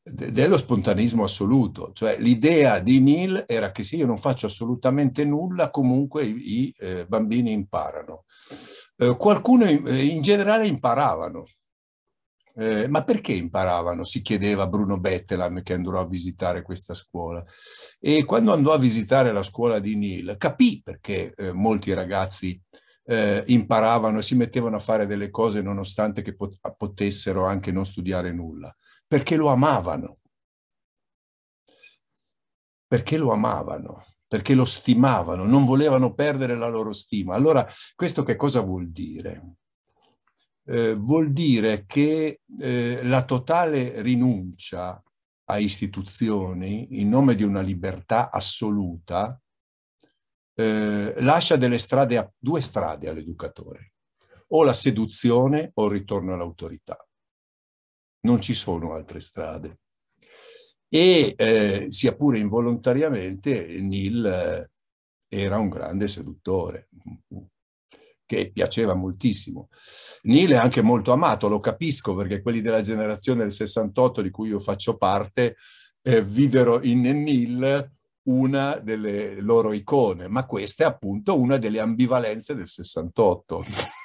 De, dello spontaneismo assoluto, cioè l'idea di Neil era che se io non faccio assolutamente nulla, comunque i, i eh, bambini imparano. Eh, qualcuno in, eh, in generale imparavano, eh, ma perché imparavano? Si chiedeva Bruno Bettelam che andrò a visitare questa scuola. E quando andò a visitare la scuola di Neil, capì perché eh, molti ragazzi eh, imparavano e si mettevano a fare delle cose nonostante che pot- potessero anche non studiare nulla, perché lo amavano. Perché lo amavano, perché lo stimavano, non volevano perdere la loro stima. Allora, questo che cosa vuol dire? eh, vuol dire che eh, la totale rinuncia a istituzioni in nome di una libertà assoluta eh, lascia strade a, due strade all'educatore, o la seduzione o il ritorno all'autorità. Non ci sono altre strade. E eh, sia pure involontariamente, Neil eh, era un grande seduttore, che piaceva moltissimo. Neil è anche molto amato, lo capisco, perché quelli della generazione del 68 di cui io faccio parte eh, videro in Neil una delle loro icone, ma questa è appunto una delle ambivalenze del 68.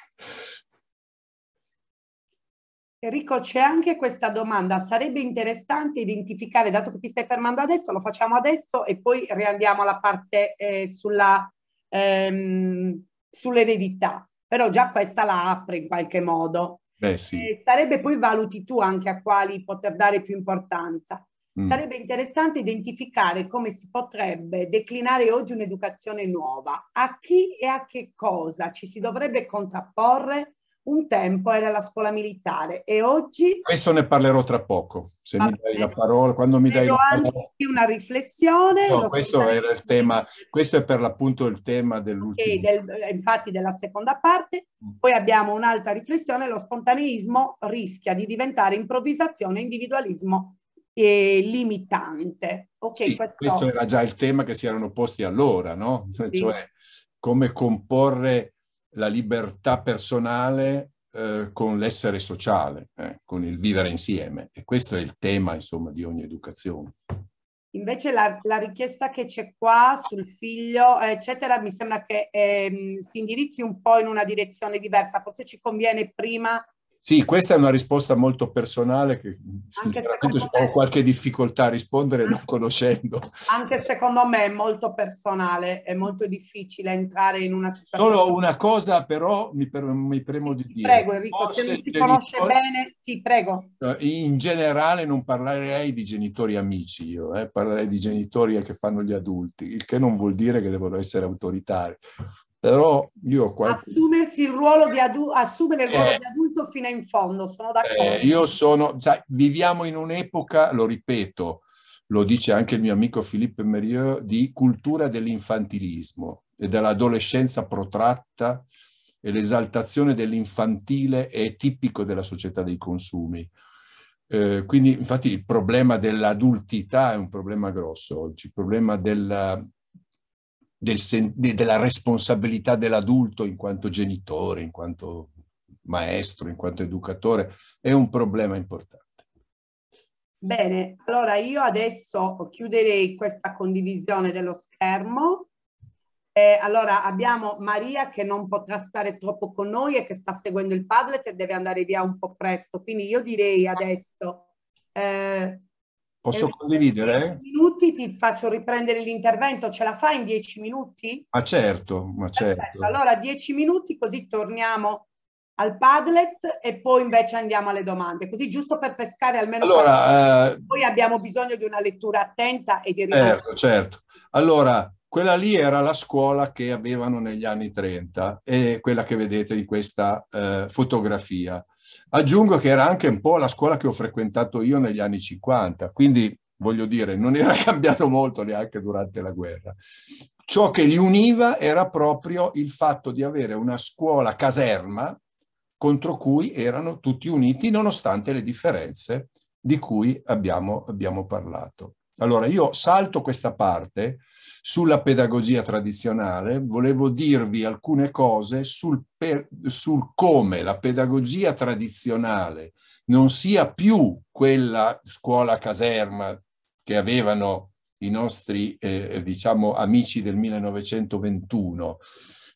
Enrico, c'è anche questa domanda. Sarebbe interessante identificare, dato che ti stai fermando adesso, lo facciamo adesso e poi riandiamo alla parte eh, sulla ehm, sull'eredità, però già questa la apre in qualche modo. Beh, sì. eh, sarebbe poi valuti tu anche a quali poter dare più importanza. Mm. Sarebbe interessante identificare come si potrebbe declinare oggi un'educazione nuova, a chi e a che cosa ci si dovrebbe contrapporre un tempo era la scuola militare e oggi... Questo ne parlerò tra poco, se mi dai la parola, quando mi dai la parola... una riflessione... No, questo era il tema, questo è per l'appunto il tema dell'ultimo... Del, eh, infatti della seconda parte, mm. poi abbiamo un'altra riflessione, lo spontaneismo rischia di diventare improvvisazione, individualismo e limitante. Okay, sì, questo... questo... era già il tema che si erano posti allora, no? Sì. Cioè come comporre la libertà personale eh, con l'essere sociale, eh, con il vivere insieme. E questo è il tema, insomma, di ogni educazione. Invece la, la richiesta che c'è qua sul figlio, eccetera, mi sembra che ehm, si indirizzi un po' in una direzione diversa. Forse ci conviene prima sì, questa è una risposta molto personale che sinceramente ho qualche difficoltà a rispondere non conoscendo. Anche secondo me è molto personale, è molto difficile entrare in una situazione. Solo una cosa però mi, pre- mi premo eh, di dire. Prego Enrico, se non si conosce bene, sì, prego. Eh, in generale non parlerei di genitori amici io, eh? parlerei di genitori che fanno gli adulti, il che non vuol dire che devono essere autoritari, però io qualche... assumersi il ruolo di adulto assumere il ruolo eh, di adulto fino in fondo sono d'accordo eh, io sono sai, viviamo in un'epoca lo ripeto lo dice anche il mio amico Philippe Merieux di cultura dell'infantilismo e dell'adolescenza protratta e l'esaltazione dell'infantile è tipico della società dei consumi eh, quindi infatti il problema dell'adultità è un problema grosso oggi il problema della del della responsabilità dell'adulto in quanto genitore, in quanto maestro, in quanto educatore, è un problema importante. Bene, allora io adesso chiuderei questa condivisione dello schermo. Eh, allora abbiamo Maria che non potrà stare troppo con noi e che sta seguendo il Padlet e deve andare via un po' presto, quindi io direi adesso eh, Posso eh, condividere? Minuti ti faccio riprendere l'intervento, ce la fai in dieci minuti? Ma certo, ma certo. Perfetto. Allora dieci minuti così torniamo al Padlet e poi invece andiamo alle domande, così giusto per pescare almeno... Allora, eh... poi abbiamo bisogno di una lettura attenta e di... Certo, certo. Allora, quella lì era la scuola che avevano negli anni 30 e quella che vedete in questa eh, fotografia. Aggiungo che era anche un po' la scuola che ho frequentato io negli anni 50, quindi voglio dire, non era cambiato molto neanche durante la guerra. Ciò che li univa era proprio il fatto di avere una scuola caserma contro cui erano tutti uniti nonostante le differenze di cui abbiamo, abbiamo parlato. Allora, io salto questa parte sulla pedagogia tradizionale, volevo dirvi alcune cose sul, per, sul come la pedagogia tradizionale non sia più quella scuola-caserma che avevano i nostri eh, diciamo, amici del 1921,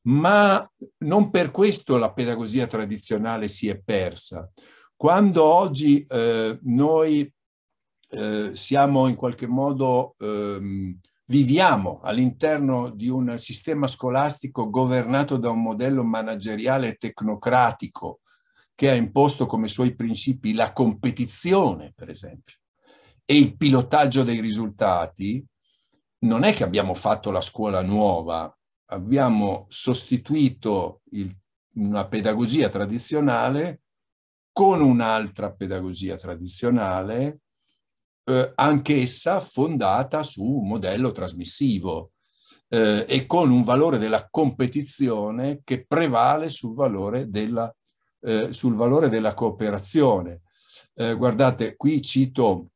ma non per questo la pedagogia tradizionale si è persa. Quando oggi eh, noi eh, siamo in qualche modo, ehm, viviamo all'interno di un sistema scolastico governato da un modello manageriale tecnocratico che ha imposto come suoi principi la competizione, per esempio, e il pilotaggio dei risultati, non è che abbiamo fatto la scuola nuova, abbiamo sostituito il, una pedagogia tradizionale con un'altra pedagogia tradizionale eh, anch'essa fondata su un modello trasmissivo eh, e con un valore della competizione che prevale sul valore della, eh, sul valore della cooperazione. Eh, guardate, qui cito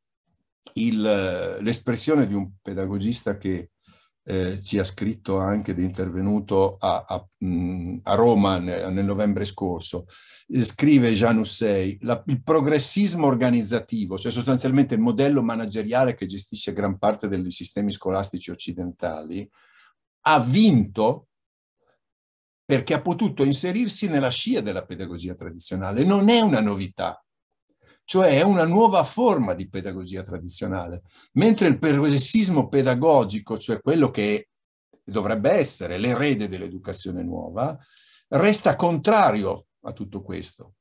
l'espressione di un pedagogista che eh, ci ha scritto anche ed è intervenuto a, a, a Roma nel, nel, novembre scorso. Eh, scrive Jean Hussey, la, il progressismo organizzativo, cioè sostanzialmente il modello manageriale che gestisce gran parte dei sistemi scolastici occidentali, ha vinto perché ha potuto inserirsi nella scia della pedagogia tradizionale. Non è una novità, cioè è una nuova forma di pedagogia tradizionale, mentre il progressismo pedagogico, cioè quello che dovrebbe essere l'erede dell'educazione nuova, resta contrario a tutto questo.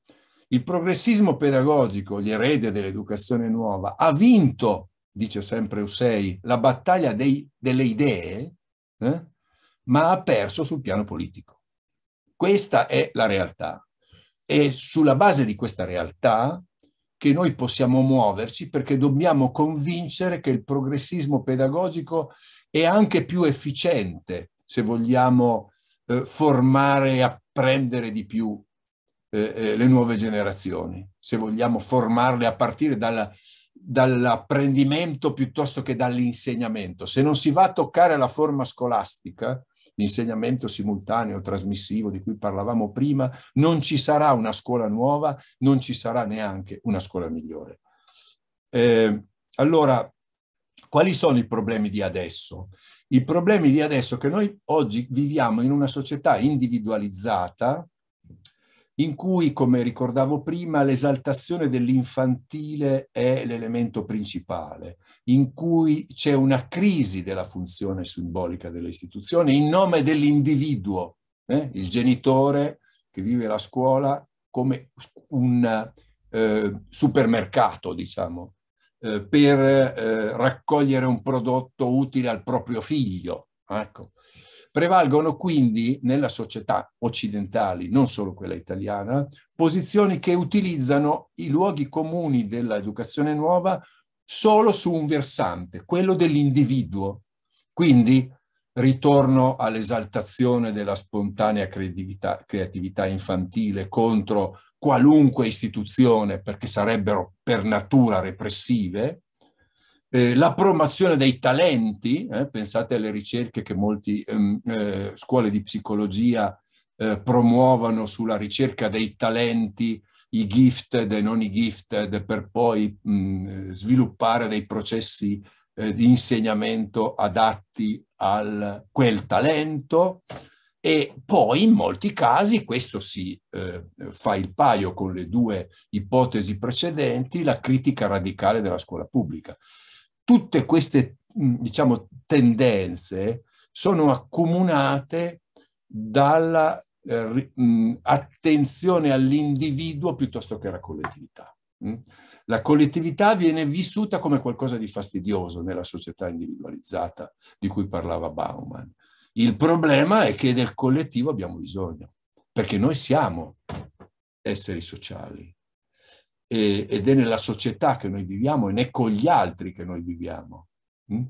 Il progressismo pedagogico, l'erede dell'educazione nuova, ha vinto, dice sempre Eusei, la battaglia dei, delle idee, eh? ma ha perso sul piano politico. Questa è la realtà. E sulla base di questa realtà che noi possiamo muoverci perché dobbiamo convincere che il progressismo pedagogico è anche più efficiente se vogliamo eh, formare e apprendere di più eh, eh le nuove generazioni, se vogliamo formarle a partire dalla, dall'apprendimento piuttosto che dall'insegnamento. Se non si va a toccare la forma scolastica, l'insegnamento simultaneo, trasmissivo di cui parlavamo prima, non ci sarà una scuola nuova, non ci sarà neanche una scuola migliore. Eh, allora, quali sono i problemi di adesso? I problemi di adesso è che noi oggi viviamo in una società individualizzata, in cui, come ricordavo prima, l'esaltazione dell'infantile è l'elemento principale in cui c'è una crisi della funzione simbolica delle istituzioni in nome dell'individuo, eh? il genitore che vive la scuola come un eh, supermercato, diciamo, eh, per eh, raccogliere un prodotto utile al proprio figlio. Ecco. Prevalgono quindi nella società occidentale, non solo quella italiana, posizioni che utilizzano i luoghi comuni dell'educazione nuova solo su un versante, quello dell'individuo. Quindi ritorno all'esaltazione della spontanea creatività infantile contro qualunque istituzione perché sarebbero per natura repressive, eh, la promozione dei talenti, eh, pensate alle ricerche che molte ehm, eh, scuole di psicologia eh, promuovono sulla ricerca dei talenti i gifted e non i gifted per poi mh, sviluppare dei processi eh, di insegnamento adatti a quel talento e poi in molti casi, questo si eh, fa il paio con le due ipotesi precedenti, la critica radicale della scuola pubblica. Tutte queste mh, diciamo, tendenze sono accomunate dalla eh, mh, mm, attenzione all'individuo piuttosto che alla collettività. Mm? La collettività viene vissuta come qualcosa di fastidioso nella società individualizzata di cui parlava Bauman. Il problema è che del collettivo abbiamo bisogno, perché noi siamo esseri sociali ed è nella società che noi viviamo e ne con gli altri che noi viviamo. Mm?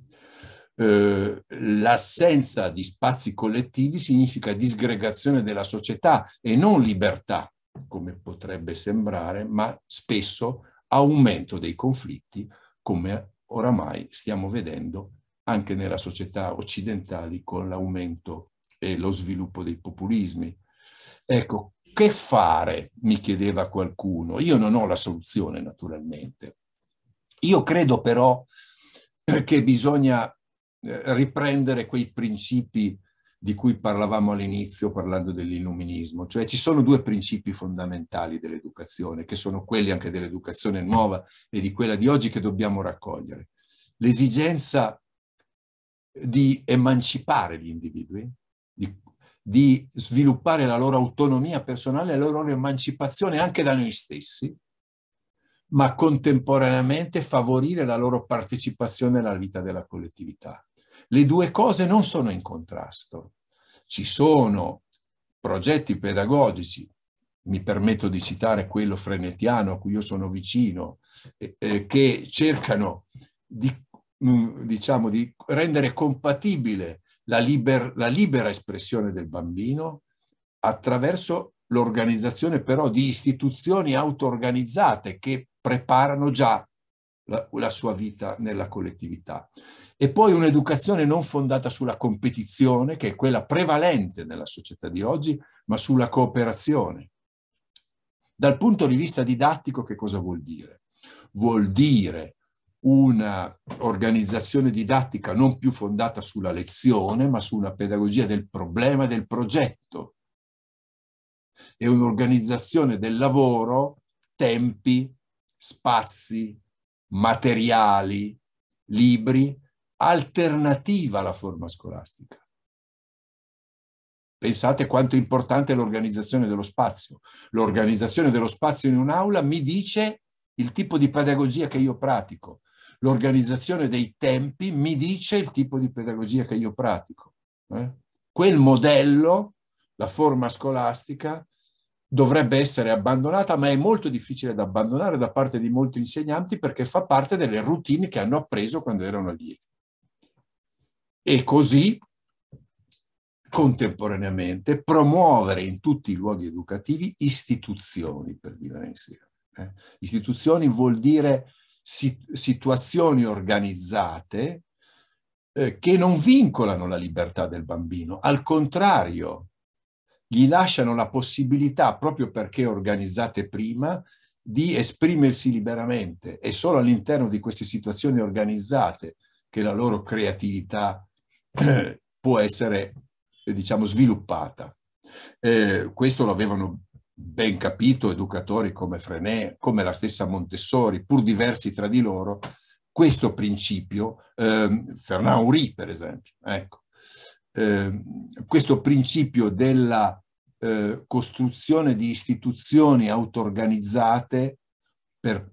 Eh, l'assenza di spazi collettivi significa disgregazione della società e non libertà, come potrebbe sembrare, ma spesso aumento dei conflitti, come oramai stiamo vedendo anche nella società occidentale con l'aumento e lo sviluppo dei populismi. Ecco, che fare? mi chiedeva qualcuno. Io non ho la soluzione, naturalmente. Io credo però che bisogna eh, riprendere quei principi di cui parlavamo all'inizio parlando dell'illuminismo, cioè ci sono due principi fondamentali dell'educazione, che sono quelli anche dell'educazione nuova e di quella di oggi che dobbiamo raccogliere. L'esigenza di emancipare gli individui, di, di sviluppare la loro autonomia personale, la loro emancipazione anche da noi stessi, ma contemporaneamente favorire la loro partecipazione alla vita della collettività le due cose non sono in contrasto. Ci sono progetti pedagogici, mi permetto di citare quello frenetiano a cui io sono vicino, eh, che cercano di, mm, diciamo, di rendere compatibile la, liber, la libera espressione del bambino attraverso l'organizzazione però di istituzioni auto-organizzate che preparano già la, la sua vita nella collettività e poi un'educazione non fondata sulla competizione, che è quella prevalente nella società di oggi, ma sulla cooperazione. Dal punto di vista didattico che cosa vuol dire? Vuol dire un'organizzazione didattica non più fondata sulla lezione, ma su una pedagogia del problema e del progetto. E un'organizzazione del lavoro, tempi, spazi, materiali, libri, alternativa alla forma scolastica. Pensate quanto è importante l'organizzazione dello spazio. L'organizzazione dello spazio in un'aula mi dice il tipo di pedagogia che io pratico. L'organizzazione dei tempi mi dice il tipo di pedagogia che io pratico. Eh? Quel modello, la forma scolastica, dovrebbe essere abbandonata, ma è molto difficile da abbandonare da parte di molti insegnanti perché fa parte delle routine che hanno appreso quando erano allievi e così contemporaneamente promuovere in tutti i luoghi educativi istituzioni per vivere insieme. Eh? Istituzioni vuol dire situazioni organizzate eh, che non vincolano la libertà del bambino, al contrario, gli lasciano la possibilità, proprio perché organizzate prima, di esprimersi liberamente. È solo all'interno di queste situazioni organizzate che la loro creatività può essere, diciamo, sviluppata. Eh, questo avevano ben capito educatori come Frenet, come la stessa Montessori, pur diversi tra di loro, questo principio, eh, Fernand Uri per esempio, ecco, eh, questo principio della eh, costruzione di istituzioni auto-organizzate per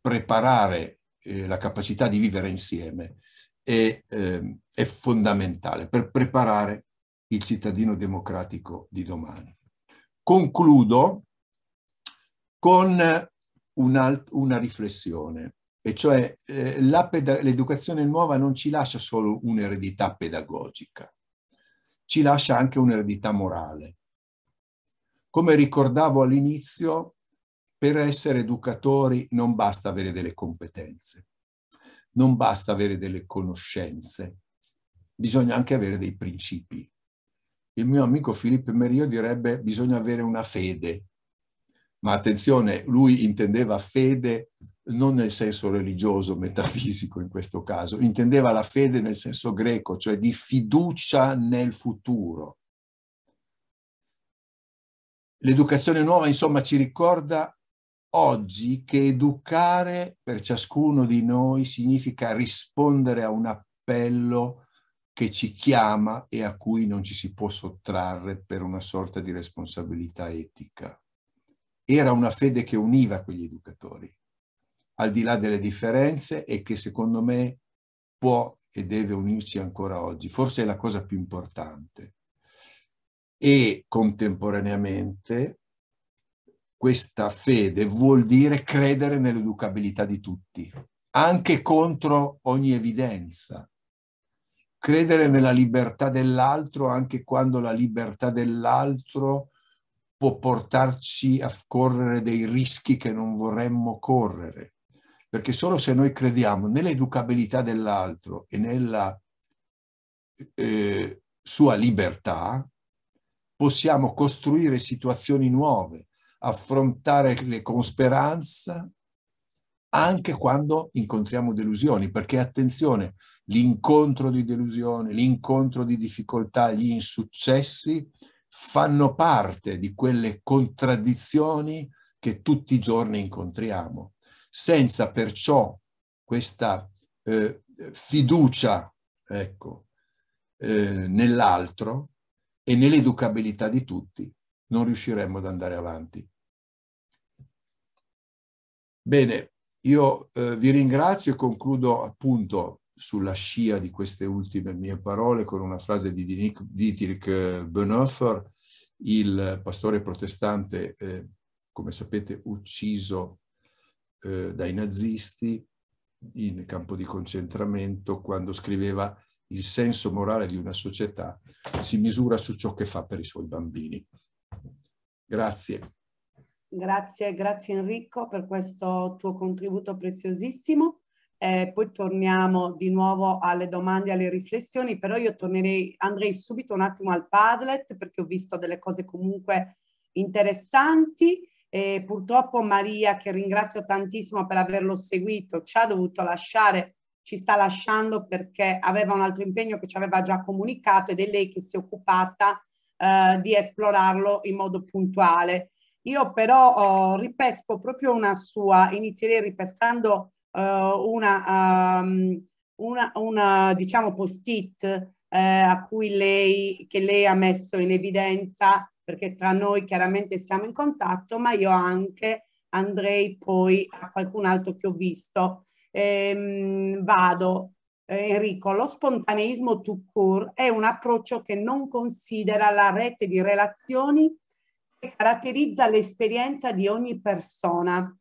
preparare eh, la capacità di vivere insieme è, eh, è fondamentale per preparare il cittadino democratico di domani. Concludo con un una riflessione, e cioè eh, l'educazione nuova non ci lascia solo un'eredità pedagogica, ci lascia anche un'eredità morale. Come ricordavo all'inizio, per essere educatori non basta avere delle competenze, non basta avere delle conoscenze, bisogna anche avere dei principi. Il mio amico Filippo Merio direbbe bisogna avere una fede, ma attenzione, lui intendeva fede non nel senso religioso, metafisico in questo caso, intendeva la fede nel senso greco, cioè di fiducia nel futuro. L'educazione nuova, insomma, ci ricorda oggi che educare per ciascuno di noi significa rispondere a un appello che ci chiama e a cui non ci si può sottrarre per una sorta di responsabilità etica. Era una fede che univa quegli educatori, al di là delle differenze e che secondo me può e deve unirci ancora oggi. Forse è la cosa più importante. E contemporaneamente questa fede vuol dire credere nell'educabilità di tutti, anche contro ogni evidenza. Credere nella libertà dell'altro anche quando la libertà dell'altro può portarci a correre dei rischi che non vorremmo correre. Perché solo se noi crediamo nell'educabilità dell'altro e nella eh, sua libertà, possiamo costruire situazioni nuove, affrontare con speranza anche quando incontriamo delusioni, perché attenzione, l'incontro di delusione, l'incontro di difficoltà, gli insuccessi fanno parte di quelle contraddizioni che tutti i giorni incontriamo, senza perciò questa eh, fiducia ecco, eh, nell'altro e nell'educabilità di tutti, non riusciremmo ad andare avanti. Bene, io eh, vi ringrazio e concludo appunto sulla scia di queste ultime mie parole con una frase di Dietrich eh, Bonhoeffer, il pastore protestante, eh, come sapete, ucciso eh, dai nazisti in campo di concentramento quando scriveva il senso morale di una società si misura su ciò che fa per i suoi bambini. Grazie. Grazie, grazie Enrico per questo tuo contributo preziosissimo. Eh, poi torniamo di nuovo alle domande e alle riflessioni, però io tornerei, andrei subito un attimo al Padlet perché ho visto delle cose comunque interessanti. E purtroppo Maria, che ringrazio tantissimo per averlo seguito, ci ha dovuto lasciare, ci sta lasciando perché aveva un altro impegno che ci aveva già comunicato ed è lei che si è occupata eh, di esplorarlo in modo puntuale io però oh, ripesco proprio una sua, inizierei ripescando uh, una, um, una, una, diciamo, post-it eh, a cui lei, che lei ha messo in evidenza, perché tra noi chiaramente siamo in contatto, ma io anche andrei poi a qualcun altro che ho visto. Ehm, vado, Enrico, lo spontaneismo tout court è un approccio che non considera la rete di relazioni caratterizza l'esperienza di ogni persona.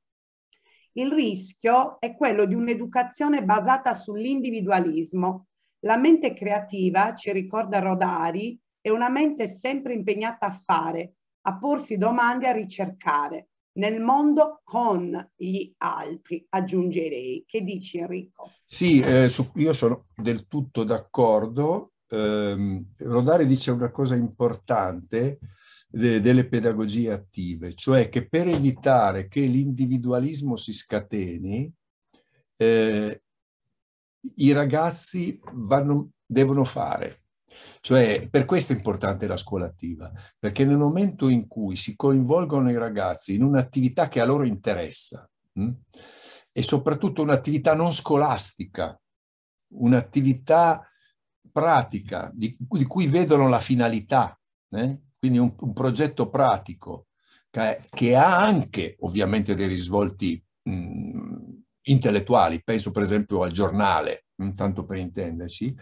Il rischio è quello di un'educazione basata sull'individualismo. La mente creativa, ci ricorda Rodari, è una mente sempre impegnata a fare, a porsi domande, a ricercare nel mondo con gli altri, aggiungerei. Che dici Enrico? Sì, eh, su, io sono del tutto d'accordo ehm, Rodari dice una cosa importante de, delle pedagogie attive, cioè che per evitare che l'individualismo si scateni, eh, i ragazzi vanno, devono fare. Cioè, per questo è importante la scuola attiva, perché nel momento in cui si coinvolgono i ragazzi in un'attività che a loro interessa, mh, hm, e soprattutto un'attività non scolastica, un'attività pratica, di, di cui vedono la finalità, eh? quindi un, un, progetto pratico che, che, ha anche ovviamente dei risvolti mh, intellettuali, penso per esempio al giornale, mh, tanto per intenderci,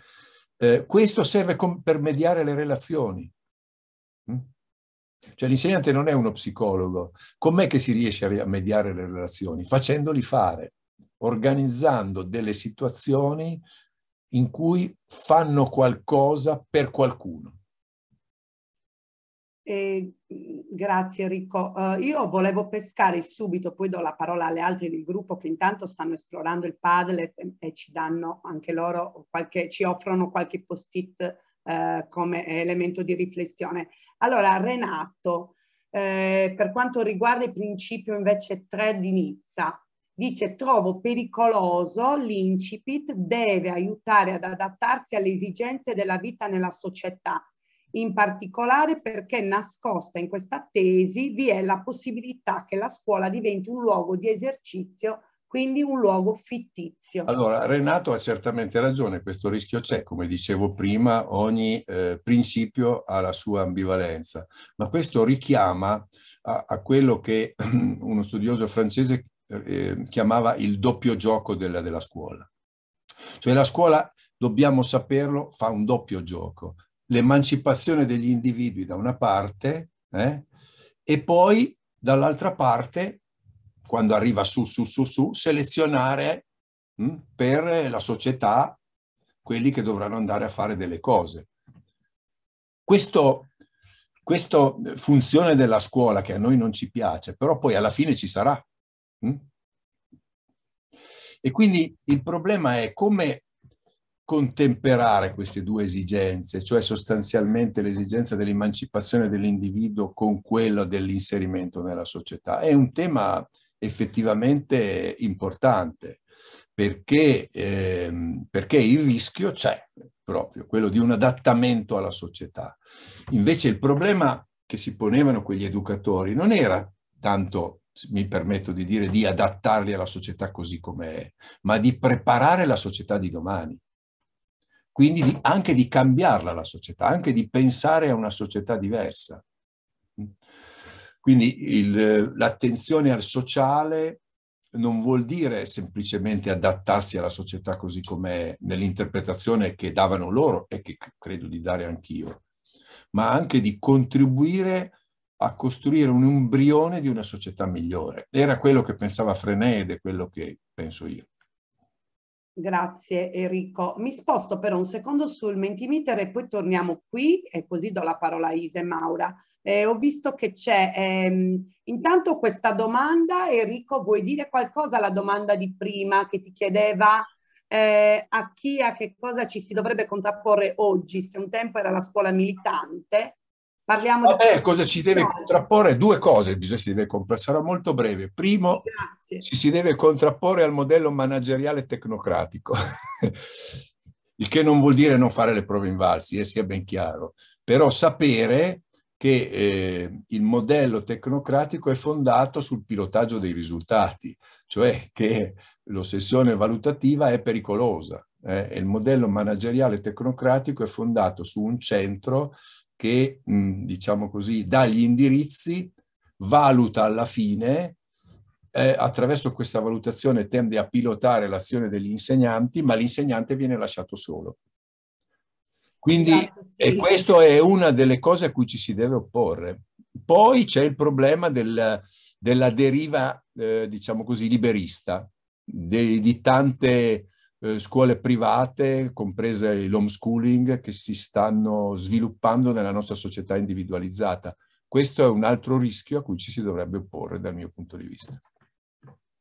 eh, questo serve com- per mediare le relazioni. Mh? Cioè l'insegnante non è uno psicologo, com'è che si riesce a mediare le relazioni? Facendoli fare, organizzando delle situazioni in cui fanno qualcosa per qualcuno. Eh, grazie Enrico. Uh, io volevo pescare subito, poi do la parola alle altre del gruppo che intanto stanno esplorando il Padlet e, e ci danno anche loro qualche, ci offrono qualche post-it uh, come elemento di riflessione. Allora, Renato, eh, per quanto riguarda il principio invece 3 di Nizza, dice trovo pericoloso l'incipit deve aiutare ad adattarsi alle esigenze della vita nella società, in particolare perché nascosta in questa tesi vi è la possibilità che la scuola diventi un luogo di esercizio, quindi un luogo fittizio. Allora, Renato ha certamente ragione, questo rischio c'è, come dicevo prima, ogni eh, principio ha la sua ambivalenza, ma questo richiama a, a quello che uno studioso francese eh, chiamava il doppio gioco della, della scuola. Cioè la scuola, dobbiamo saperlo, fa un doppio gioco. L'emancipazione degli individui da una parte eh, e poi dall'altra parte, quando arriva su, su, su, su, selezionare mh, hm, per la società quelli che dovranno andare a fare delle cose. Questo, questa eh, funzione della scuola che a noi non ci piace, però poi alla fine ci sarà, Mm? E quindi il problema è come contemperare queste due esigenze, cioè sostanzialmente l'esigenza dell'emancipazione dell'individuo con quella dell'inserimento nella società. È un tema effettivamente importante perché, ehm, perché il rischio c'è proprio, quello di un adattamento alla società. Invece il problema che si ponevano quegli educatori non era tanto mi permetto di dire, di adattarli alla società così com'è, ma di preparare la società di domani. Quindi di, anche di cambiarla la società, anche di pensare a una società diversa. Mm. Quindi l'attenzione al sociale non vuol dire semplicemente adattarsi alla società così com'è nell'interpretazione che davano loro e che credo di dare anch'io, ma anche di contribuire a a costruire un embrione di una società migliore. Era quello che pensava Frenet ed è quello che penso io. Grazie Enrico. Mi sposto per un secondo sul Mentimeter e poi torniamo qui e così do la parola a Ise Maura. Eh, ho visto che c'è ehm, intanto questa domanda. Enrico, vuoi dire qualcosa alla domanda di prima che ti chiedeva eh, a chi, a che cosa ci si dovrebbe contrapporre oggi, se un tempo era la scuola militante? Parliamo Vabbè, di... cosa ci deve contrapporre? Due cose bisogna si deve comprare, sarà molto breve. Primo, Grazie. ci si deve contrapporre al modello manageriale tecnocratico, il che non vuol dire non fare le prove invalsi, eh, sia ben chiaro, però sapere che eh, il modello tecnocratico è fondato sul pilotaggio dei risultati, cioè che l'ossessione valutativa è pericolosa. Eh, il modello manageriale tecnocratico è fondato su un centro che, mm, diciamo così, dà gli indirizzi, valuta alla fine, eh, attraverso questa valutazione tende a pilotare l'azione degli insegnanti, ma l'insegnante viene lasciato solo. Quindi esatto, sì. e questa è una delle cose a cui ci si deve opporre. Poi c'è il problema del, della deriva, eh, diciamo così, liberista, di, di tante eh, scuole private, comprese l'homeschooling, che si stanno sviluppando nella nostra società individualizzata. Questo è un altro rischio a cui ci si dovrebbe opporre dal mio punto di vista.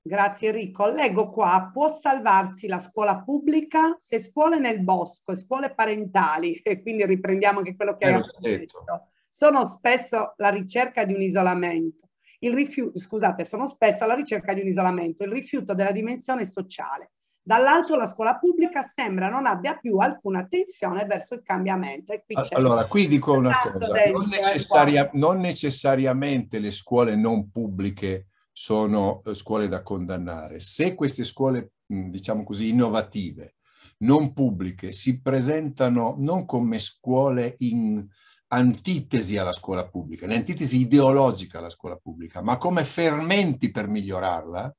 Grazie Enrico. Leggo qua, può salvarsi la scuola pubblica se scuole nel bosco e scuole parentali, e quindi riprendiamo anche quello che hai eh, detto. detto, sono spesso la ricerca di un isolamento. Il rifiuto, scusate, sono spesso alla ricerca di un isolamento, il rifiuto della dimensione sociale. Dall'alto la scuola pubblica sembra non abbia più alcuna attenzione verso il cambiamento. Qui allora, qui dico una cosa, non, necessaria, non necessariamente le scuole non pubbliche sono eh, scuole da condannare. Se queste scuole, diciamo così, innovative, non pubbliche, si presentano non come scuole in antitesi alla scuola pubblica, l'antitesi ideologica alla scuola pubblica, ma come fermenti per migliorarla,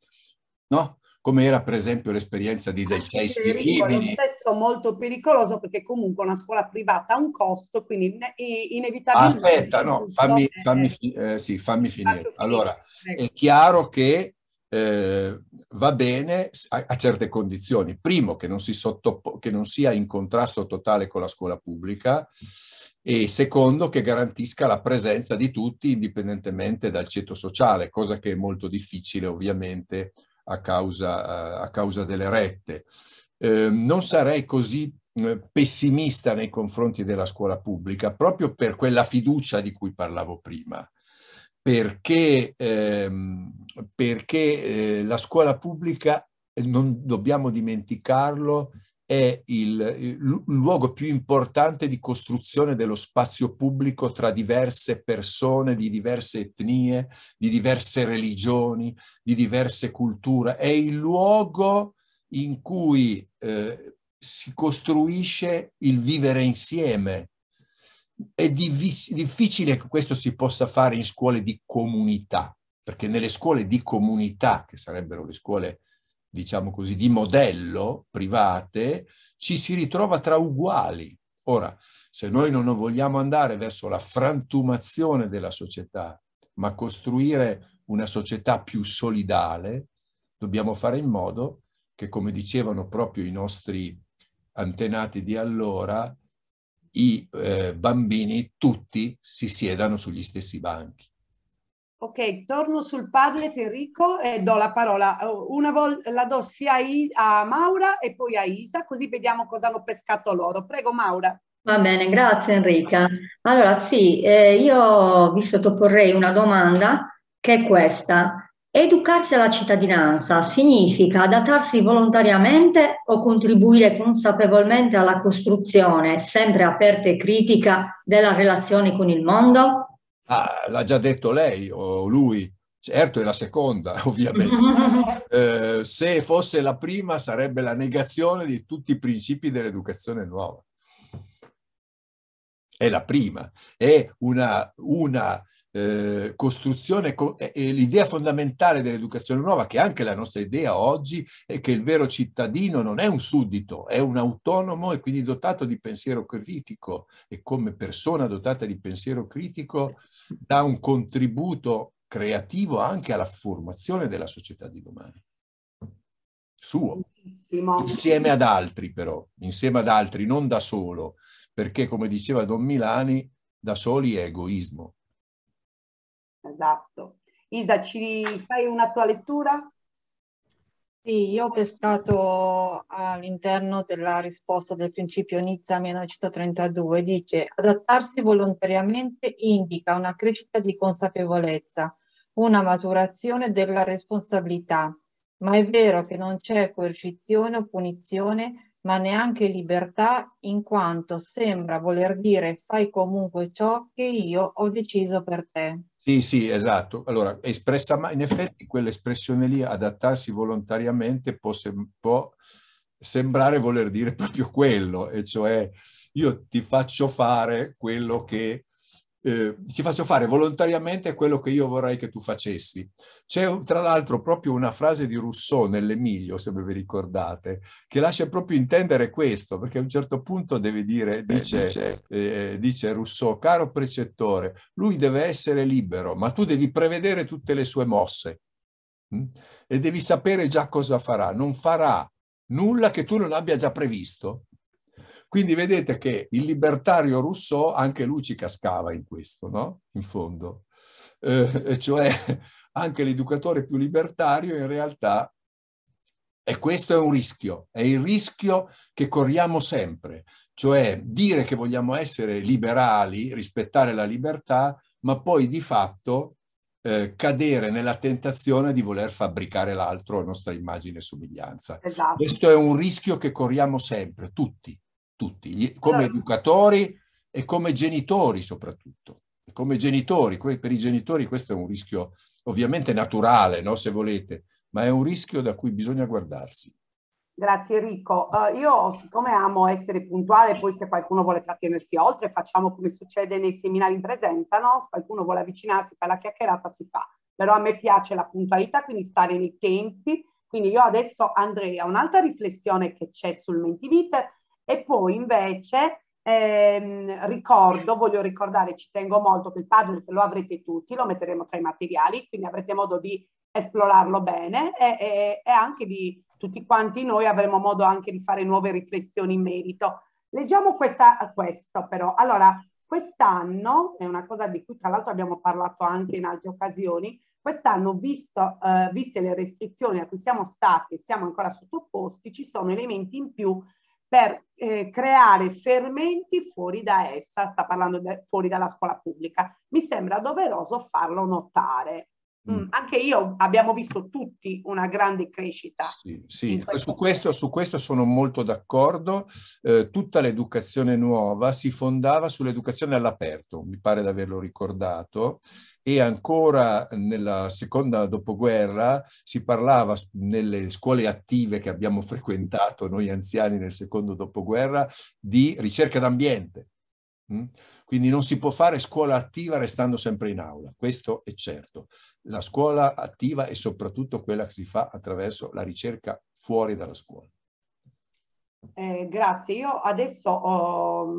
no? come era per esempio l'esperienza di ah, Del Cesti di Rimini. È spesso molto pericoloso perché comunque una scuola privata ha un costo, quindi inevitabilmente... Aspetta, no, fammi, fammi, eh, sì, fammi finire. Allora, è chiaro che eh, va bene a, a, certe condizioni. Primo, che non, si che non sia in contrasto totale con la scuola pubblica e secondo che garantisca la presenza di tutti indipendentemente dal ceto sociale, cosa che è molto difficile ovviamente a causa, a causa delle rette. Ehm, non sarei così eh, pessimista nei confronti della scuola pubblica proprio per quella fiducia di cui parlavo prima perché, ehm, perché eh, la scuola pubblica eh, non dobbiamo dimenticarlo è il, luogo più importante di costruzione dello spazio pubblico tra diverse persone, di diverse etnie, di diverse religioni, di diverse culture. È il luogo in cui eh, si costruisce il vivere insieme. È div- difficile che questo si possa fare in scuole di comunità, perché nelle scuole di comunità, che sarebbero le scuole diciamo così, di modello private, ci si ritrova tra uguali. Ora, se noi non vogliamo andare verso la frantumazione della società, ma costruire una società più solidale, dobbiamo fare in modo che, come dicevano proprio i nostri antenati di allora, i eh, bambini tutti si siedano sugli stessi banchi. Ok, torno sul Padlet Enrico e do la parola, eh, una volta la do sia a Maura e poi a Isa, così vediamo cosa hanno pescato loro. Prego Maura. Va bene, grazie Enrica. Allora sì, eh, io vi sottoporrei una domanda che è questa. Educarsi alla cittadinanza significa adattarsi volontariamente o contribuire consapevolmente alla costruzione, sempre aperta e critica, della relazione con il mondo? Ah, l'ha già detto lei o lui. Certo, è la seconda, ovviamente. Eh, se fosse la prima, sarebbe la negazione di tutti i principi dell'educazione nuova. È la prima, è una, una eh, costruzione co- e l'idea fondamentale dell'educazione nuova, che è anche la nostra idea oggi, è che il vero cittadino non è un suddito, è un autonomo e quindi dotato di pensiero critico e come persona dotata di pensiero critico dà un contributo creativo anche alla formazione della società di domani. Suo. Insieme ad altri però, insieme ad altri, non da solo, perché come diceva Don Milani, da soli è egoismo Esatto. Isa, ci fai una tua lettura? Sì, io ho pescato all'interno della risposta del principio Nizza 1932, dice adattarsi volontariamente indica una crescita di consapevolezza, una maturazione della responsabilità, ma è vero che non c'è coercizione o punizione, ma neanche libertà, in quanto sembra voler dire fai comunque ciò che io ho deciso per te. Sì, sì, esatto. Allora, espressa, in effetti quell'espressione lì, adattarsi volontariamente, può, può sembrare voler dire proprio quello, e cioè io ti faccio fare quello che eh, ti faccio fare volontariamente quello che io vorrei che tu facessi. C'è tra l'altro proprio una frase di Rousseau nell'Emilio, se vi ricordate, che lascia proprio intendere questo, perché a un certo punto deve dire, eh, dice, dice, eh, dice Rousseau, caro precettore, lui deve essere libero, ma tu devi prevedere tutte le sue mosse mh? Hm? e devi sapere già cosa farà. Non farà nulla che tu non abbia già previsto quindi vedete che il libertario Rousseau, anche lui ci cascava in questo, no? In fondo. Eh, cioè anche l'educatore più libertario in realtà e questo è un rischio, è il rischio che corriamo sempre, cioè dire che vogliamo essere liberali, rispettare la libertà, ma poi di fatto eh, cadere nella tentazione di voler fabbricare l'altro a nostra immagine e somiglianza. Esatto. Questo è un rischio che corriamo sempre, tutti tutti, gli, come allora. educatori e come genitori soprattutto. come genitori, per i genitori questo è un rischio ovviamente naturale, no? se volete, ma è un rischio da cui bisogna guardarsi. Grazie Enrico. Uh, io siccome amo essere puntuale, poi se qualcuno vuole trattenersi oltre, facciamo come succede nei seminari in presenza, no? Se qualcuno vuole avvicinarsi, fa la chiacchierata, si fa. Però a me piace la puntualità, quindi stare nei tempi. Quindi io adesso andrei a un'altra riflessione che c'è sul Mentivite, e poi invece ehm, ricordo, voglio ricordare, ci tengo molto che il Padlet lo avrete tutti, lo metteremo tra i materiali, quindi avrete modo di esplorarlo bene e, e, e anche di tutti quanti noi avremo modo anche di fare nuove riflessioni in merito. Leggiamo questa, questo però. Allora, quest'anno, è una cosa di cui tra l'altro abbiamo parlato anche in altre occasioni, quest'anno, visto, eh, viste le restrizioni a cui siamo stati e siamo ancora sottoposti, ci sono elementi in più per eh, creare fermenti fuori da essa, sta parlando de, fuori dalla scuola pubblica. Mi sembra doveroso farlo notare. Mm. mm. Anche io abbiamo visto tutti una grande crescita. Sì, sì. Su, questo, su, questo, sono molto d'accordo. Eh, tutta l'educazione nuova si fondava sull'educazione all'aperto, mi pare di averlo ricordato, e ancora nella seconda dopoguerra si parlava nelle scuole attive che abbiamo frequentato noi anziani nel secondo dopoguerra di ricerca d'ambiente Mm? Quindi non si può fare scuola attiva restando sempre in aula, questo è certo. La scuola attiva è soprattutto quella che si fa attraverso la ricerca fuori dalla scuola. Eh, grazie, io adesso oh,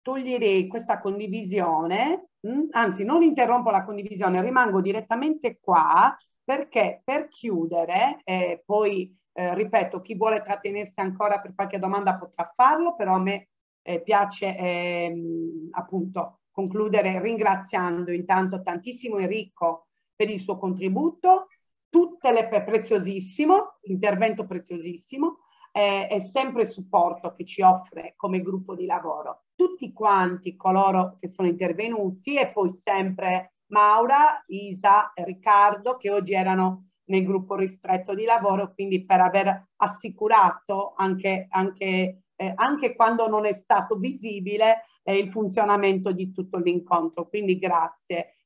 toglierei questa condivisione, mm? anzi non interrompo la condivisione, rimango direttamente qua perché per chiudere, eh, poi eh, ripeto, chi vuole trattenersi ancora per qualche domanda potrà farlo, però a me eh, piace ehm, appunto concludere ringraziando intanto tantissimo Enrico per il suo contributo, tutte le pre- preziosissimo, intervento preziosissimo eh, e sempre il supporto che ci offre come gruppo di lavoro. Tutti quanti coloro che sono intervenuti e poi sempre Maura, Isa, Riccardo che oggi erano nel gruppo ristretto di lavoro, quindi per aver assicurato anche, anche eh, anche quando non è stato visibile eh, il funzionamento di tutto l'incontro. Quindi grazie.